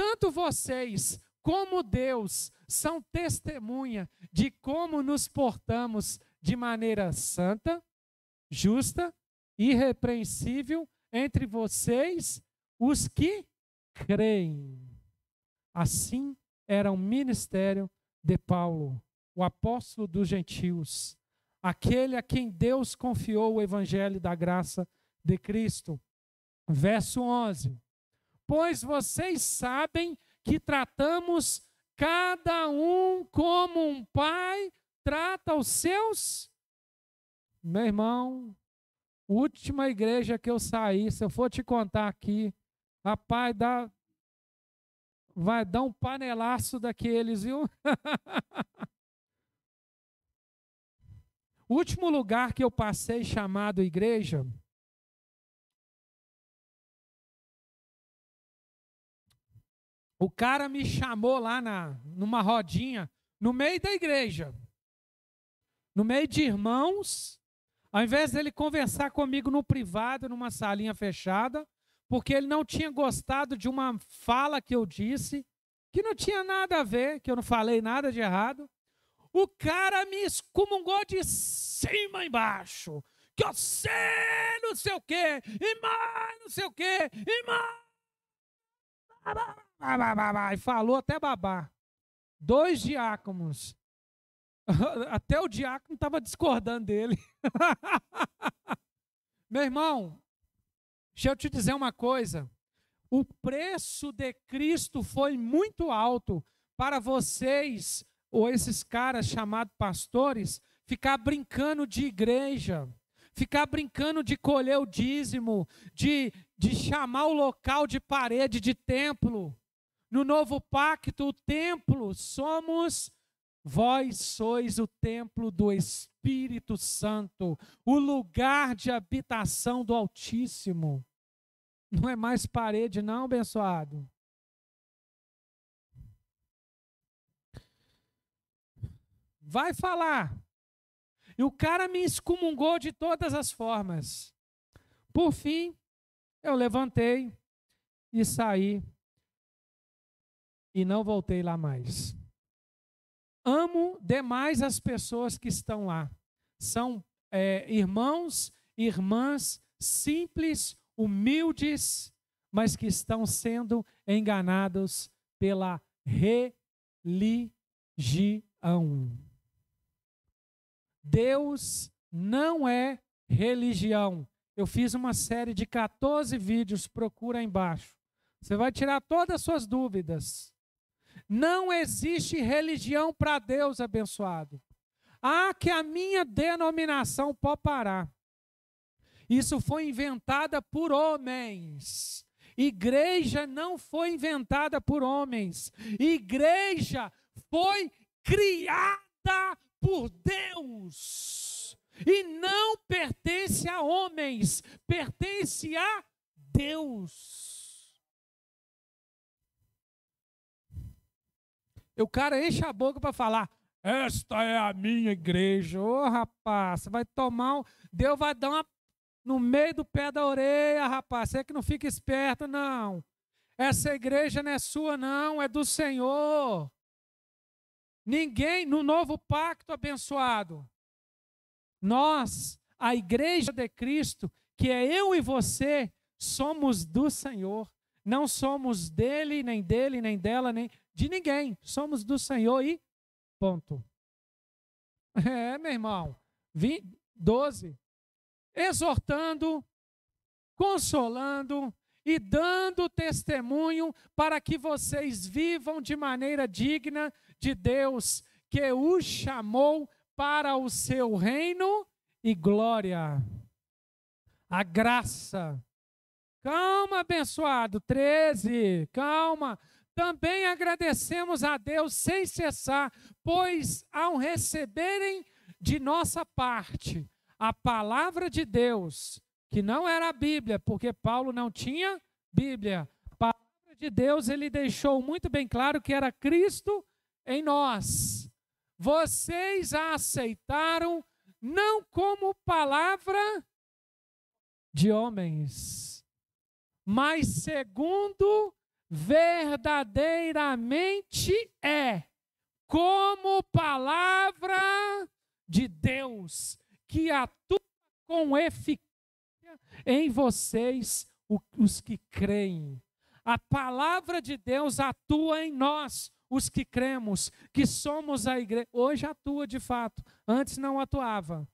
tanto vocês como Deus são testemunha de como nos portamos de maneira santa, justa, irrepreensível entre vocês, os que creem. Assim era o ministério de Paulo, o apóstolo dos gentios, aquele a quem Deus confiou o evangelho da graça de Cristo. Verso 11 pois vocês sabem que tratamos cada um como um pai trata os seus. Meu irmão, última igreja que eu saí, se eu for te contar aqui, pai dá, vai dar um panelaço daqueles, viu? último lugar que eu passei chamado igreja, O cara me chamou lá na, numa rodinha, no meio da igreja, no meio de irmãos, ao invés dele conversar comigo no privado, numa salinha fechada, porque ele não tinha gostado de uma fala que eu disse, que não tinha nada a ver, que eu não falei nada de errado. O cara me excomungou de cima embaixo. Que eu sei não sei o quê, e mais não sei o quê, e mais e falou até babar. Dois diáconos. Até o diácono estava discordando dele. Meu irmão, deixa eu te dizer uma coisa. O preço de Cristo foi muito alto para vocês, ou esses caras chamados pastores, ficar brincando de igreja, ficar brincando de colher o dízimo, de, de chamar o local de parede de templo. No novo pacto, o templo somos vós sois o templo do Espírito Santo, o lugar de habitação do Altíssimo. Não é mais parede, não, abençoado. Vai falar. E o cara me excomungou de todas as formas. Por fim, eu levantei e saí e não voltei lá mais. Amo demais as pessoas que estão lá. São é, irmãos, irmãs simples, humildes, mas que estão sendo enganados pela religião. Deus não é religião. Eu fiz uma série de 14 vídeos, procura aí embaixo. Você vai tirar todas as suas dúvidas. Não existe religião para Deus abençoado. Ah, que a minha denominação pode parar. Isso foi inventada por homens. Igreja não foi inventada por homens. Igreja foi criada por Deus. E não pertence a homens, pertence a Deus. o cara enche a boca para falar: esta é a minha igreja. Ô, oh, rapaz, você vai tomar um. Deus vai dar uma no meio do pé da orelha, rapaz. Você que não fica esperto, não. Essa igreja não é sua, não, é do Senhor. Ninguém no novo pacto abençoado. Nós, a igreja de Cristo, que é eu e você, somos do Senhor. Não somos dele, nem dele, nem dela, nem de ninguém. Somos do Senhor e ponto. É, meu irmão. 20, 12. Exortando, consolando e dando testemunho para que vocês vivam de maneira digna de Deus, que o chamou para o seu reino e glória. A graça. Calma, abençoado. 13. Calma. Também agradecemos a Deus sem cessar, pois ao receberem de nossa parte a palavra de Deus, que não era a Bíblia, porque Paulo não tinha Bíblia, palavra de Deus, ele deixou muito bem claro que era Cristo em nós. Vocês a aceitaram não como palavra de homens, mas segundo verdadeiramente é, como palavra de Deus, que atua com eficácia em vocês, os que creem. A palavra de Deus atua em nós, os que cremos, que somos a igreja. Hoje atua de fato, antes não atuava.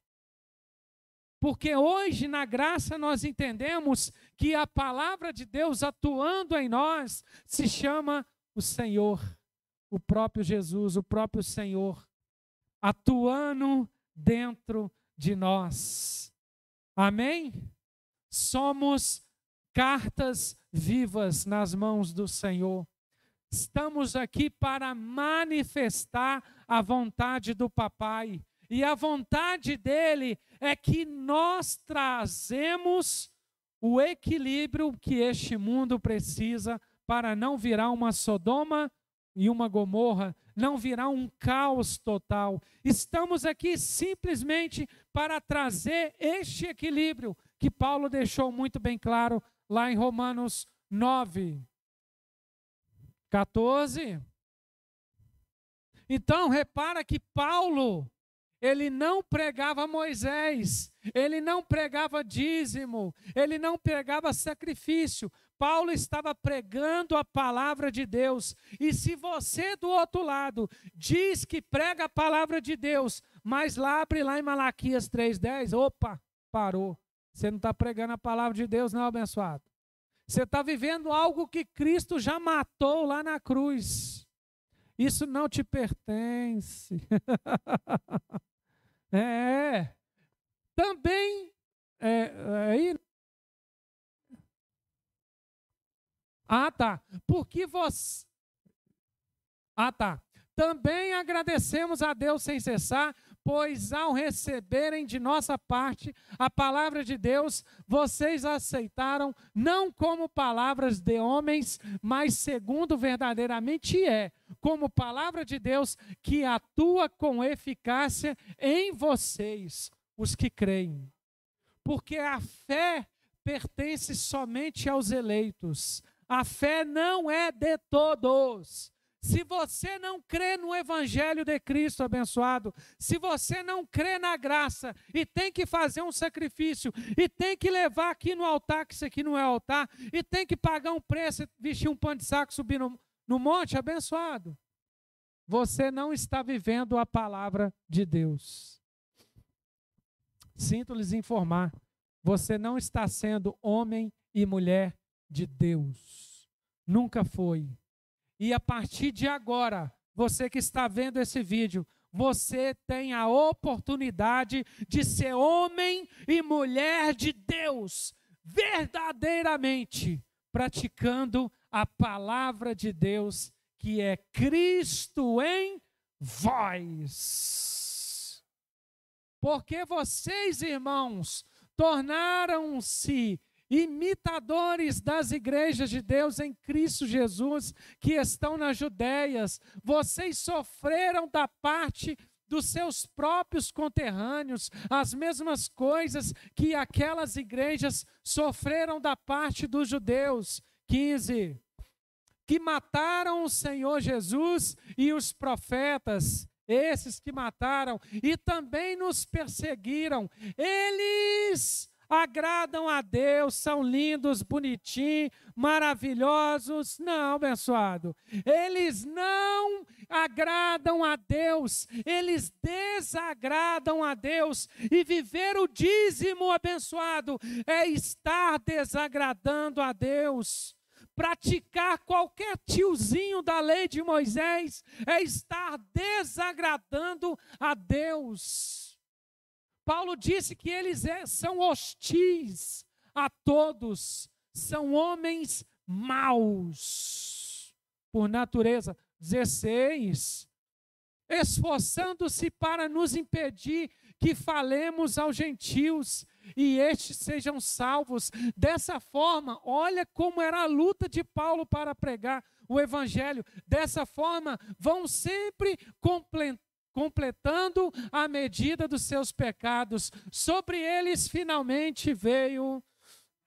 Porque hoje, na graça, nós entendemos que a palavra de Deus atuando em nós se chama o Senhor, o próprio Jesus, o próprio Senhor, atuando dentro de nós. Amém? Somos cartas vivas nas mãos do Senhor. Estamos aqui para manifestar a vontade do Papai e a vontade dele é que nós trazemos o equilíbrio que este mundo precisa para não virar uma Sodoma e uma Gomorra, não virar um caos total. Estamos aqui simplesmente para trazer este equilíbrio que Paulo deixou muito bem claro lá em Romanos 9, 14. Então, repara que Paulo ele não pregava Moisés, ele não pregava dízimo, ele não pregava sacrifício. Paulo estava pregando a palavra de Deus. E se você do outro lado diz que prega a palavra de Deus, mas lá abre lá em Malaquias 3:10, opa, parou. Você não está pregando a palavra de Deus, não, abençoado. Você está vivendo algo que Cristo já matou lá na cruz. Isso não te pertence. É, é. Também é, é, aí. Ah, tá. Porque você. Ah, tá. Também agradecemos a Deus sem cessar, pois ao receberem de nossa parte a palavra de Deus, vocês aceitaram não como palavras de homens, mas segundo verdadeiramente é, como palavra de Deus que atua com eficácia em vocês, os que creem. Porque a fé pertence somente aos eleitos. A fé não é de todos. Se você não crê no Evangelho de Cristo abençoado, se você não crê na graça e tem que fazer um sacrifício, e tem que levar aqui no altar, que isso aqui não é altar, e tem que pagar um preço, vestir um pano de saco, subir no, no monte, abençoado. Você não está vivendo a palavra de Deus. Sinto-lhes informar, você não está sendo homem e mulher de Deus. Nunca foi e a partir de agora, você que está vendo esse vídeo, você tem a oportunidade de ser homem e mulher de Deus, verdadeiramente, praticando a palavra de Deus, que é Cristo em vós. Porque vocês, irmãos, tornaram-se imitadores das igrejas de Deus em Cristo Jesus que estão nas Judéias. Vocês sofreram da parte dos seus próprios conterrâneos as mesmas coisas que aquelas igrejas sofreram da parte dos judeus. 15. Que mataram o Senhor Jesus e os profetas esses que mataram e também nos perseguiram, eles agradam a Deus, são lindos, bonitinhos, maravilhosos. Não, abençoado. Eles não agradam a Deus, eles desagradam a Deus. E viver o dízimo, abençoado, é estar desagradando a Deus praticar qualquer tiozinho da lei de Moisés é estar desagradando a Deus. Paulo disse que eles é, são hostis a todos, são homens maus por natureza. 16. Esforçando-se para nos impedir que falemos aos gentios e estes sejam salvos. Dessa forma, olha como era a luta de Paulo para pregar o evangelho. Dessa forma, vão sempre complementar completando a medida dos seus pecados. Sobre eles finalmente veio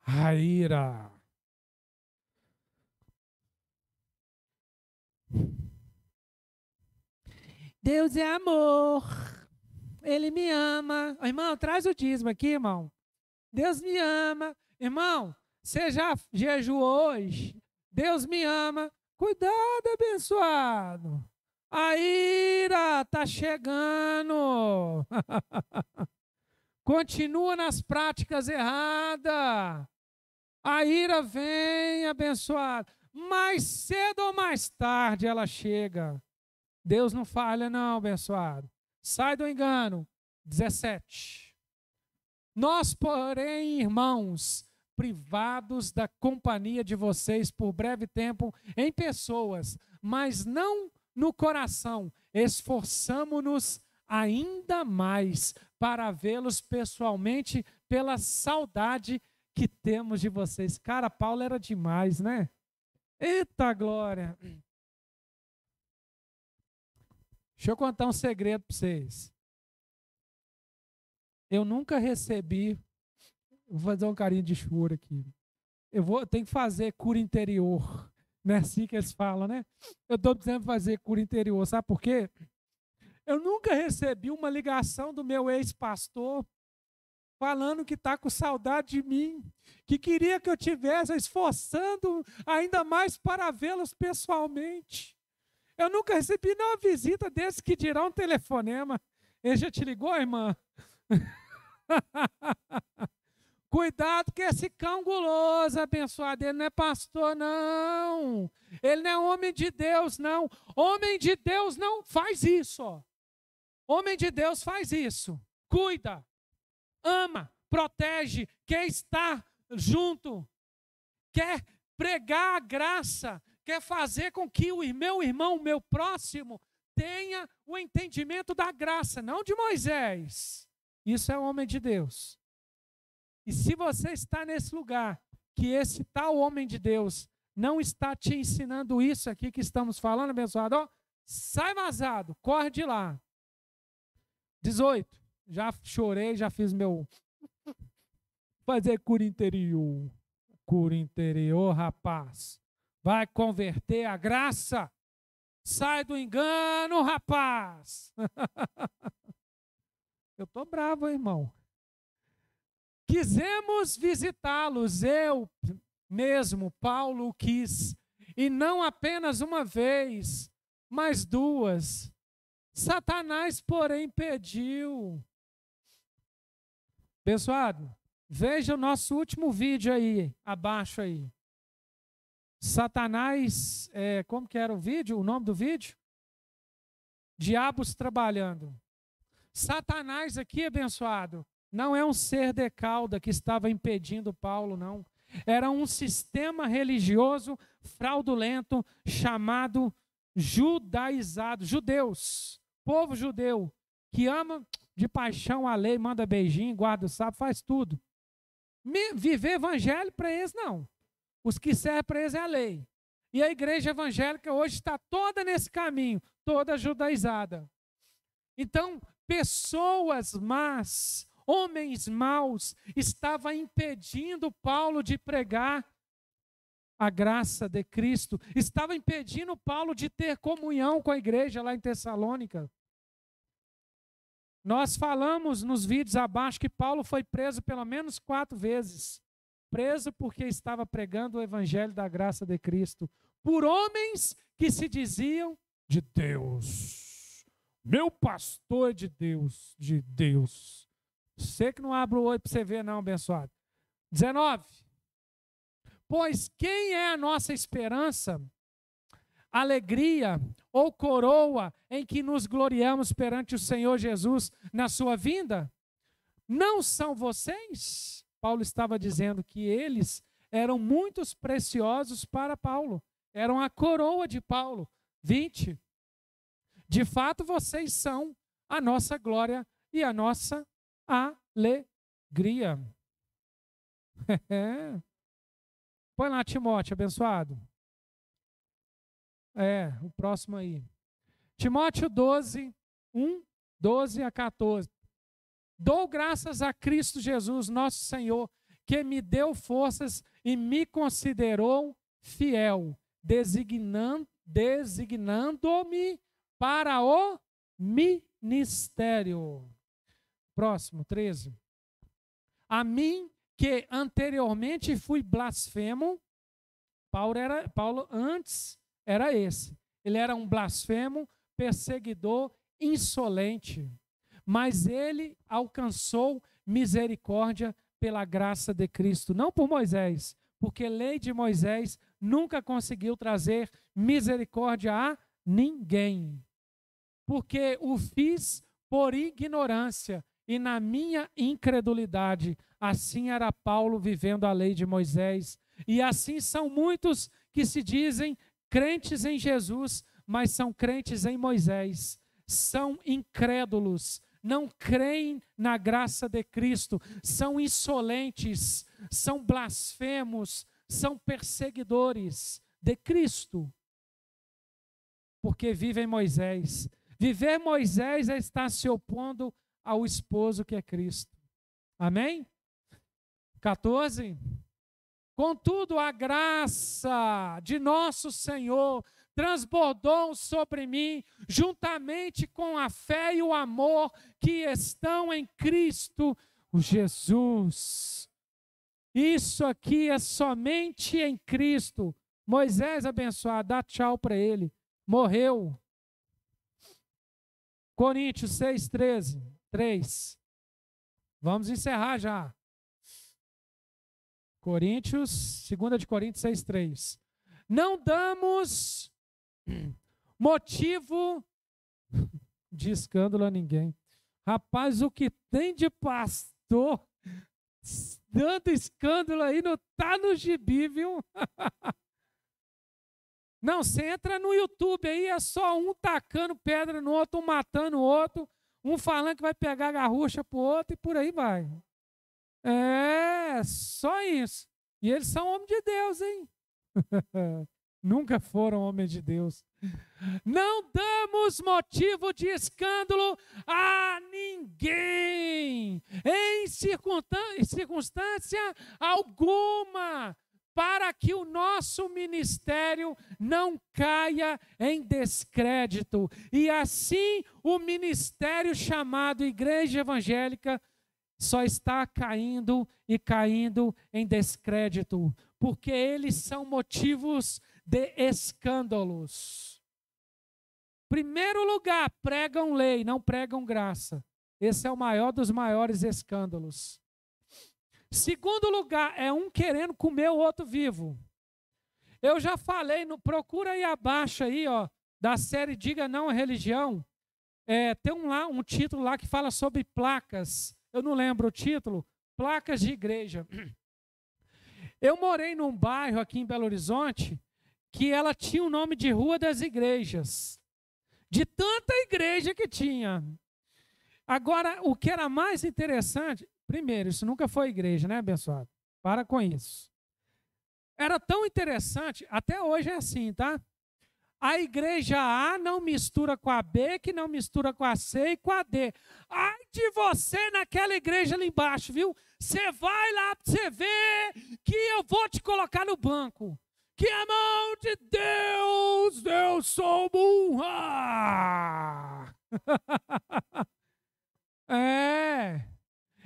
a ira. Deus é amor. Ele me ama. Irmão, traz o dízimo aqui, irmão. Deus me ama. Irmão, você já jejuou hoje? Deus me ama. Cuidado, abençoado. A ira está chegando. Continua nas práticas erradas. A ira vem, abençoado. Mais cedo ou mais tarde ela chega. Deus não falha, não, abençoado. Sai do engano. 17. Nós, porém, irmãos, privados da companhia de vocês por breve tempo em pessoas, mas não no coração, esforçamo-nos ainda mais para vê-los pessoalmente pela saudade que temos de vocês. Cara, Paulo era demais, né? Eita glória! Deixa eu contar um segredo para vocês. Eu nunca recebi. Vou fazer um carinho de choro aqui. Eu vou, tenho que fazer cura interior. Não é assim que eles falam, né? Eu estou precisando fazer cura interior, sabe por quê? Eu nunca recebi uma ligação do meu ex-pastor falando que está com saudade de mim, que queria que eu tivesse esforçando ainda mais para vê-los pessoalmente. Eu nunca recebi nenhuma visita desse que dirá um telefonema. Ele já te ligou, irmã? Cuidado que esse cão guloso abençoado, ele não é pastor, não. Ele não é homem de Deus, não. Homem de Deus não faz isso. Ó. Homem de Deus faz isso. Cuida, ama, protege, quer estar junto, quer pregar a graça, quer fazer com que o meu irmão, o meu próximo, tenha o entendimento da graça, não de Moisés. Isso é homem de Deus. E se você está nesse lugar, que esse tal homem de Deus não está te ensinando isso aqui que estamos falando, abençoado, ó, sai vazado, corre de lá. 18. Já chorei, já fiz meu. Fazer cura interior. Cura interior, rapaz. Vai converter a graça. Sai do engano, rapaz. Eu tô bravo, irmão. Quisemos visitá-los, eu mesmo, Paulo, quis, e não apenas uma vez, mas duas. Satanás, porém, pediu. Abençoado, veja o nosso último vídeo aí, abaixo aí. Satanás, é, como que era o vídeo? O nome do vídeo? Diabos trabalhando. Satanás aqui, abençoado, não é um ser de cauda que estava impedindo Paulo, não. Era um sistema religioso fraudulento chamado judaizado, judeus, povo judeu, que ama de paixão a lei, manda beijinho, guarda o sábado, faz tudo. Viver evangelho para eles, não. Os que servem para eles é a lei. E a igreja evangélica hoje está toda nesse caminho, toda judaizada. Então, pessoas más homens maus estava impedindo Paulo de pregar a graça de Cristo, estava impedindo Paulo de ter comunhão com a igreja lá em Tessalônica. Nós falamos nos vídeos abaixo que Paulo foi preso pelo menos quatro vezes. Preso porque estava pregando o evangelho da graça de Cristo. Por homens que se diziam de Deus. Meu pastor é de Deus, de Deus. Você que não abre o olho para você ver, não, abençoado. 19. Pois quem é a nossa esperança, alegria ou coroa em que nos gloriamos perante o Senhor Jesus na sua vinda? Não são vocês? Paulo estava dizendo que eles eram muitos preciosos para Paulo, eram a coroa de Paulo. 20. De fato, vocês são a nossa glória e a nossa alegria. Põe lá, Timóteo, abençoado. É, o próximo aí. Timóteo 12, 1, 12 a 14. Dou graças a Cristo Jesus, nosso Senhor, que me deu forças e me considerou fiel, designando-me designando para o ministério. Próximo, 13. A mim, que anteriormente fui blasfemo, Paulo, era, Paulo antes era esse. Ele era um blasfemo, perseguidor, insolente. Mas ele alcançou misericórdia pela graça de Cristo, não por Moisés, porque lei de Moisés nunca conseguiu trazer misericórdia a ninguém. Porque o fiz por ignorância, e na minha incredulidade. Assim era Paulo vivendo a lei de Moisés. E assim são muitos que se dizem crentes em Jesus, mas são crentes em Moisés. São incrédulos, não creem na graça de Cristo, são insolentes, são blasfemos, são perseguidores de Cristo. Porque vivem Moisés. Viver Moisés é estar se opondo ao esposo que é Cristo. Amém? 14. Contudo, a graça de nosso Senhor transbordou sobre mim, juntamente com a fé e o amor que estão em Cristo, Jesus. Isso aqui é somente em Cristo. Moisés abençoado, dá tchau para ele. Morreu. Coríntios 6,13. 3. Vamos encerrar já. Coríntios, 2 de Coríntios 6, 3. Não damos motivo de escândalo a ninguém. Rapaz, o que tem de pastor dando escândalo aí não tá no gibi, viu? Não, você entra no YouTube aí, é só um tacando pedra no outro, um matando o outro. Um falando que vai pegar a garrucha pro outro e por aí vai. É, só isso. E eles são homens de Deus, hein? Nunca foram homens de Deus. Não damos motivo de escândalo a ninguém, em circunstância alguma para que o nosso ministério não caia em descrédito. E assim o ministério chamado Igreja Evangélica só está caindo e caindo em descrédito, porque eles são motivos de escândalos. Primeiro lugar, pregam lei, não pregam graça. Esse é o maior dos maiores escândalos. Segundo lugar, é um querendo comer o outro vivo. Eu já falei, no, procura aí abaixo aí, ó, da série Diga Não à Religião. É, tem um lá, um título lá que fala sobre placas. Eu não lembro o título. Placas de igreja. Eu morei num bairro aqui em Belo Horizonte que ela tinha o nome de Rua das Igrejas. De tanta igreja que tinha. Agora, o que era mais interessante, Primeiro, isso nunca foi igreja, né, abençoado? Para com isso. Era tão interessante, até hoje é assim, tá? A igreja A não mistura com a B, que não mistura com a C e com a D. Ai de você naquela igreja ali embaixo, viu? Você vai lá para você ver que eu vou te colocar no banco. Que a mão de Deus, eu sou burra. é.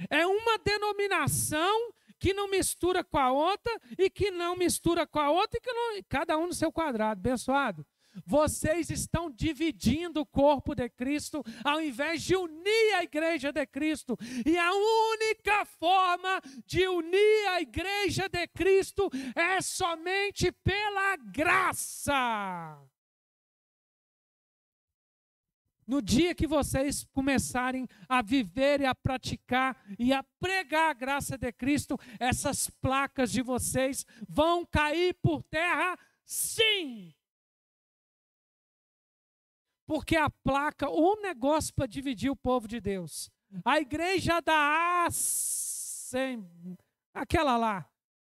É uma denominação que não mistura com a outra e que não mistura com a outra e que não, cada um no seu quadrado, abençoado. Vocês estão dividindo o corpo de Cristo ao invés de unir a igreja de Cristo. E a única forma de unir a igreja de Cristo é somente pela graça. No dia que vocês começarem a viver e a praticar e a pregar a graça de Cristo, essas placas de vocês vão cair por terra, sim. Porque a placa, um negócio para dividir o povo de Deus. A igreja da Assembleia, aquela lá,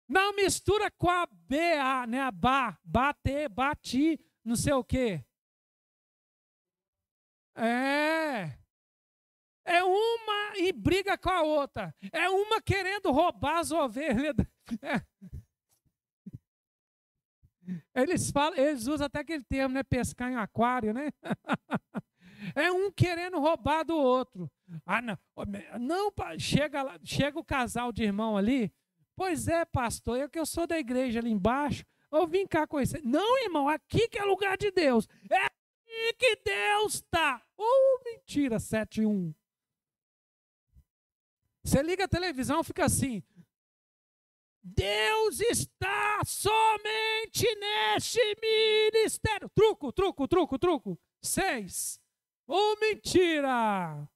não mistura com a BA, né? A BA, bater, bati, não sei o quê. É. É uma e briga com a outra. É uma querendo roubar as ovelhas. É. Eles, falam, eles usam até aquele termo, né? Pescar em aquário, né? É um querendo roubar do outro. Ah, não. não chega, chega o casal de irmão ali. Pois é, pastor, eu que eu sou da igreja ali embaixo. Eu vim cá conhecer. Não, irmão, aqui que é lugar de Deus. É e que Deus está. Oh, mentira, 7 1. Você liga a televisão, fica assim. Deus está somente neste ministério. Truco, truco, truco, truco. Seis. Oh, mentira!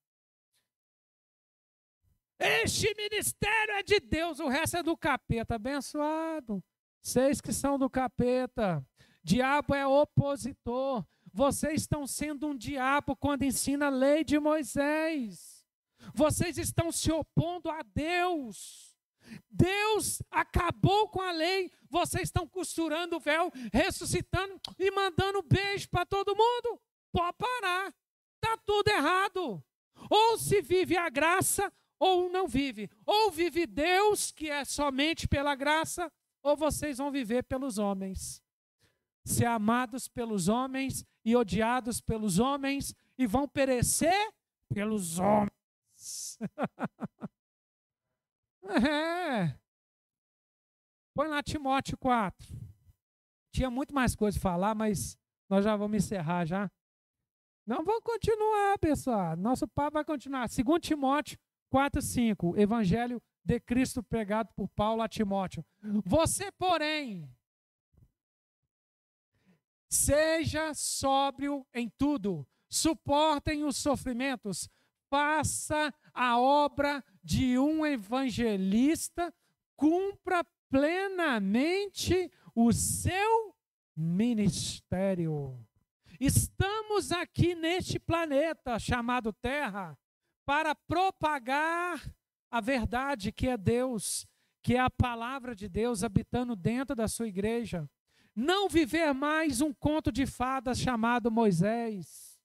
Este ministério é de Deus, o resto é do capeta. Abençoado. Seis que são do capeta. Diabo é opositor. Vocês estão sendo um diabo quando ensina a lei de Moisés. Vocês estão se opondo a Deus. Deus acabou com a lei. Vocês estão costurando o véu, ressuscitando e mandando beijo para todo mundo. Pode parar. Tá tudo errado. Ou se vive a graça ou não vive. Ou vive Deus, que é somente pela graça, ou vocês vão viver pelos homens. Ser amados pelos homens e odiados pelos homens e vão perecer pelos homens. é. Põe lá Timóteo 4. Tinha muito mais coisa para falar, mas nós já vamos encerrar já. Não vamos continuar, pessoal. Nosso papo vai continuar. 2 Timóteo 4, 5. Evangelho de Cristo pregado por Paulo a Timóteo. Você, porém, Seja sóbrio em tudo, suportem os sofrimentos, faça a obra de um evangelista, cumpra plenamente o seu ministério. Estamos aqui neste planeta chamado Terra para propagar a verdade que é Deus, que é a palavra de Deus habitando dentro da sua igreja não viver mais um conto de fadas chamado Moisés.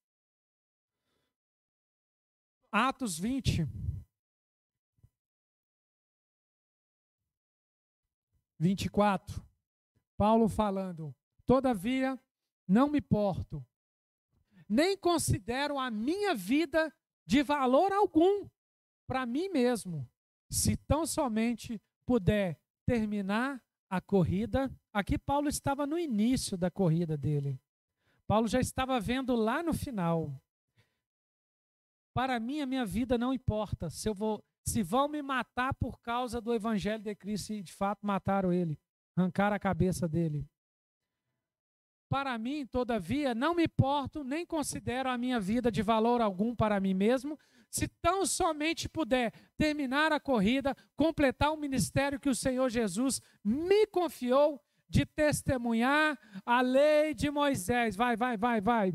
Atos 20. 24. Paulo falando: Todavia, não me porto, nem considero a minha vida de valor algum para mim mesmo, se tão somente puder terminar a corrida Aqui Paulo estava no início da corrida dele. Paulo já estava vendo lá no final. Para mim, a minha vida não importa se eu vou, se vão me matar por causa do evangelho de Cristo e de fato mataram ele, arrancaram a cabeça dele. Para mim, todavia, não me importo nem considero a minha vida de valor algum para mim mesmo, se tão somente puder terminar a corrida, completar o ministério que o Senhor Jesus me confiou de testemunhar a lei de Moisés. Vai, vai, vai, vai.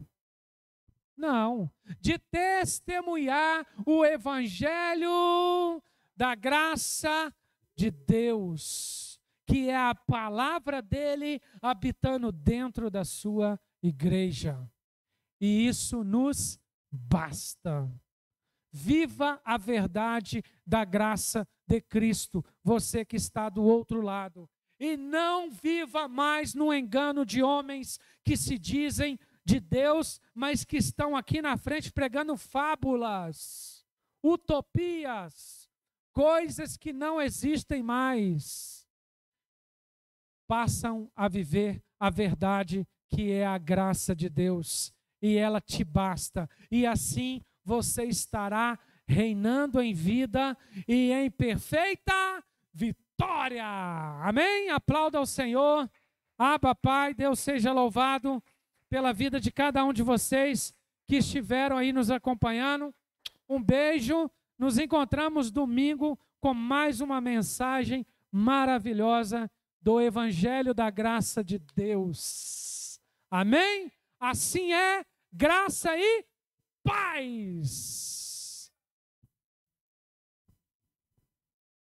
Não, de testemunhar o evangelho da graça de Deus, que é a palavra dele habitando dentro da sua igreja. E isso nos basta. Viva a verdade da graça de Cristo, você que está do outro lado. E não viva mais no engano de homens que se dizem de Deus, mas que estão aqui na frente pregando fábulas, utopias, coisas que não existem mais. Passam a viver a verdade que é a graça de Deus, e ela te basta, e assim você estará reinando em vida e em perfeita vitória vitória. Amém? Aplauda ao Senhor. Aba, Pai, Deus seja louvado pela vida de cada um de vocês que estiveram aí nos acompanhando. Um beijo. Nos encontramos domingo com mais uma mensagem maravilhosa do Evangelho da Graça de Deus. Amém? Assim é, graça e paz.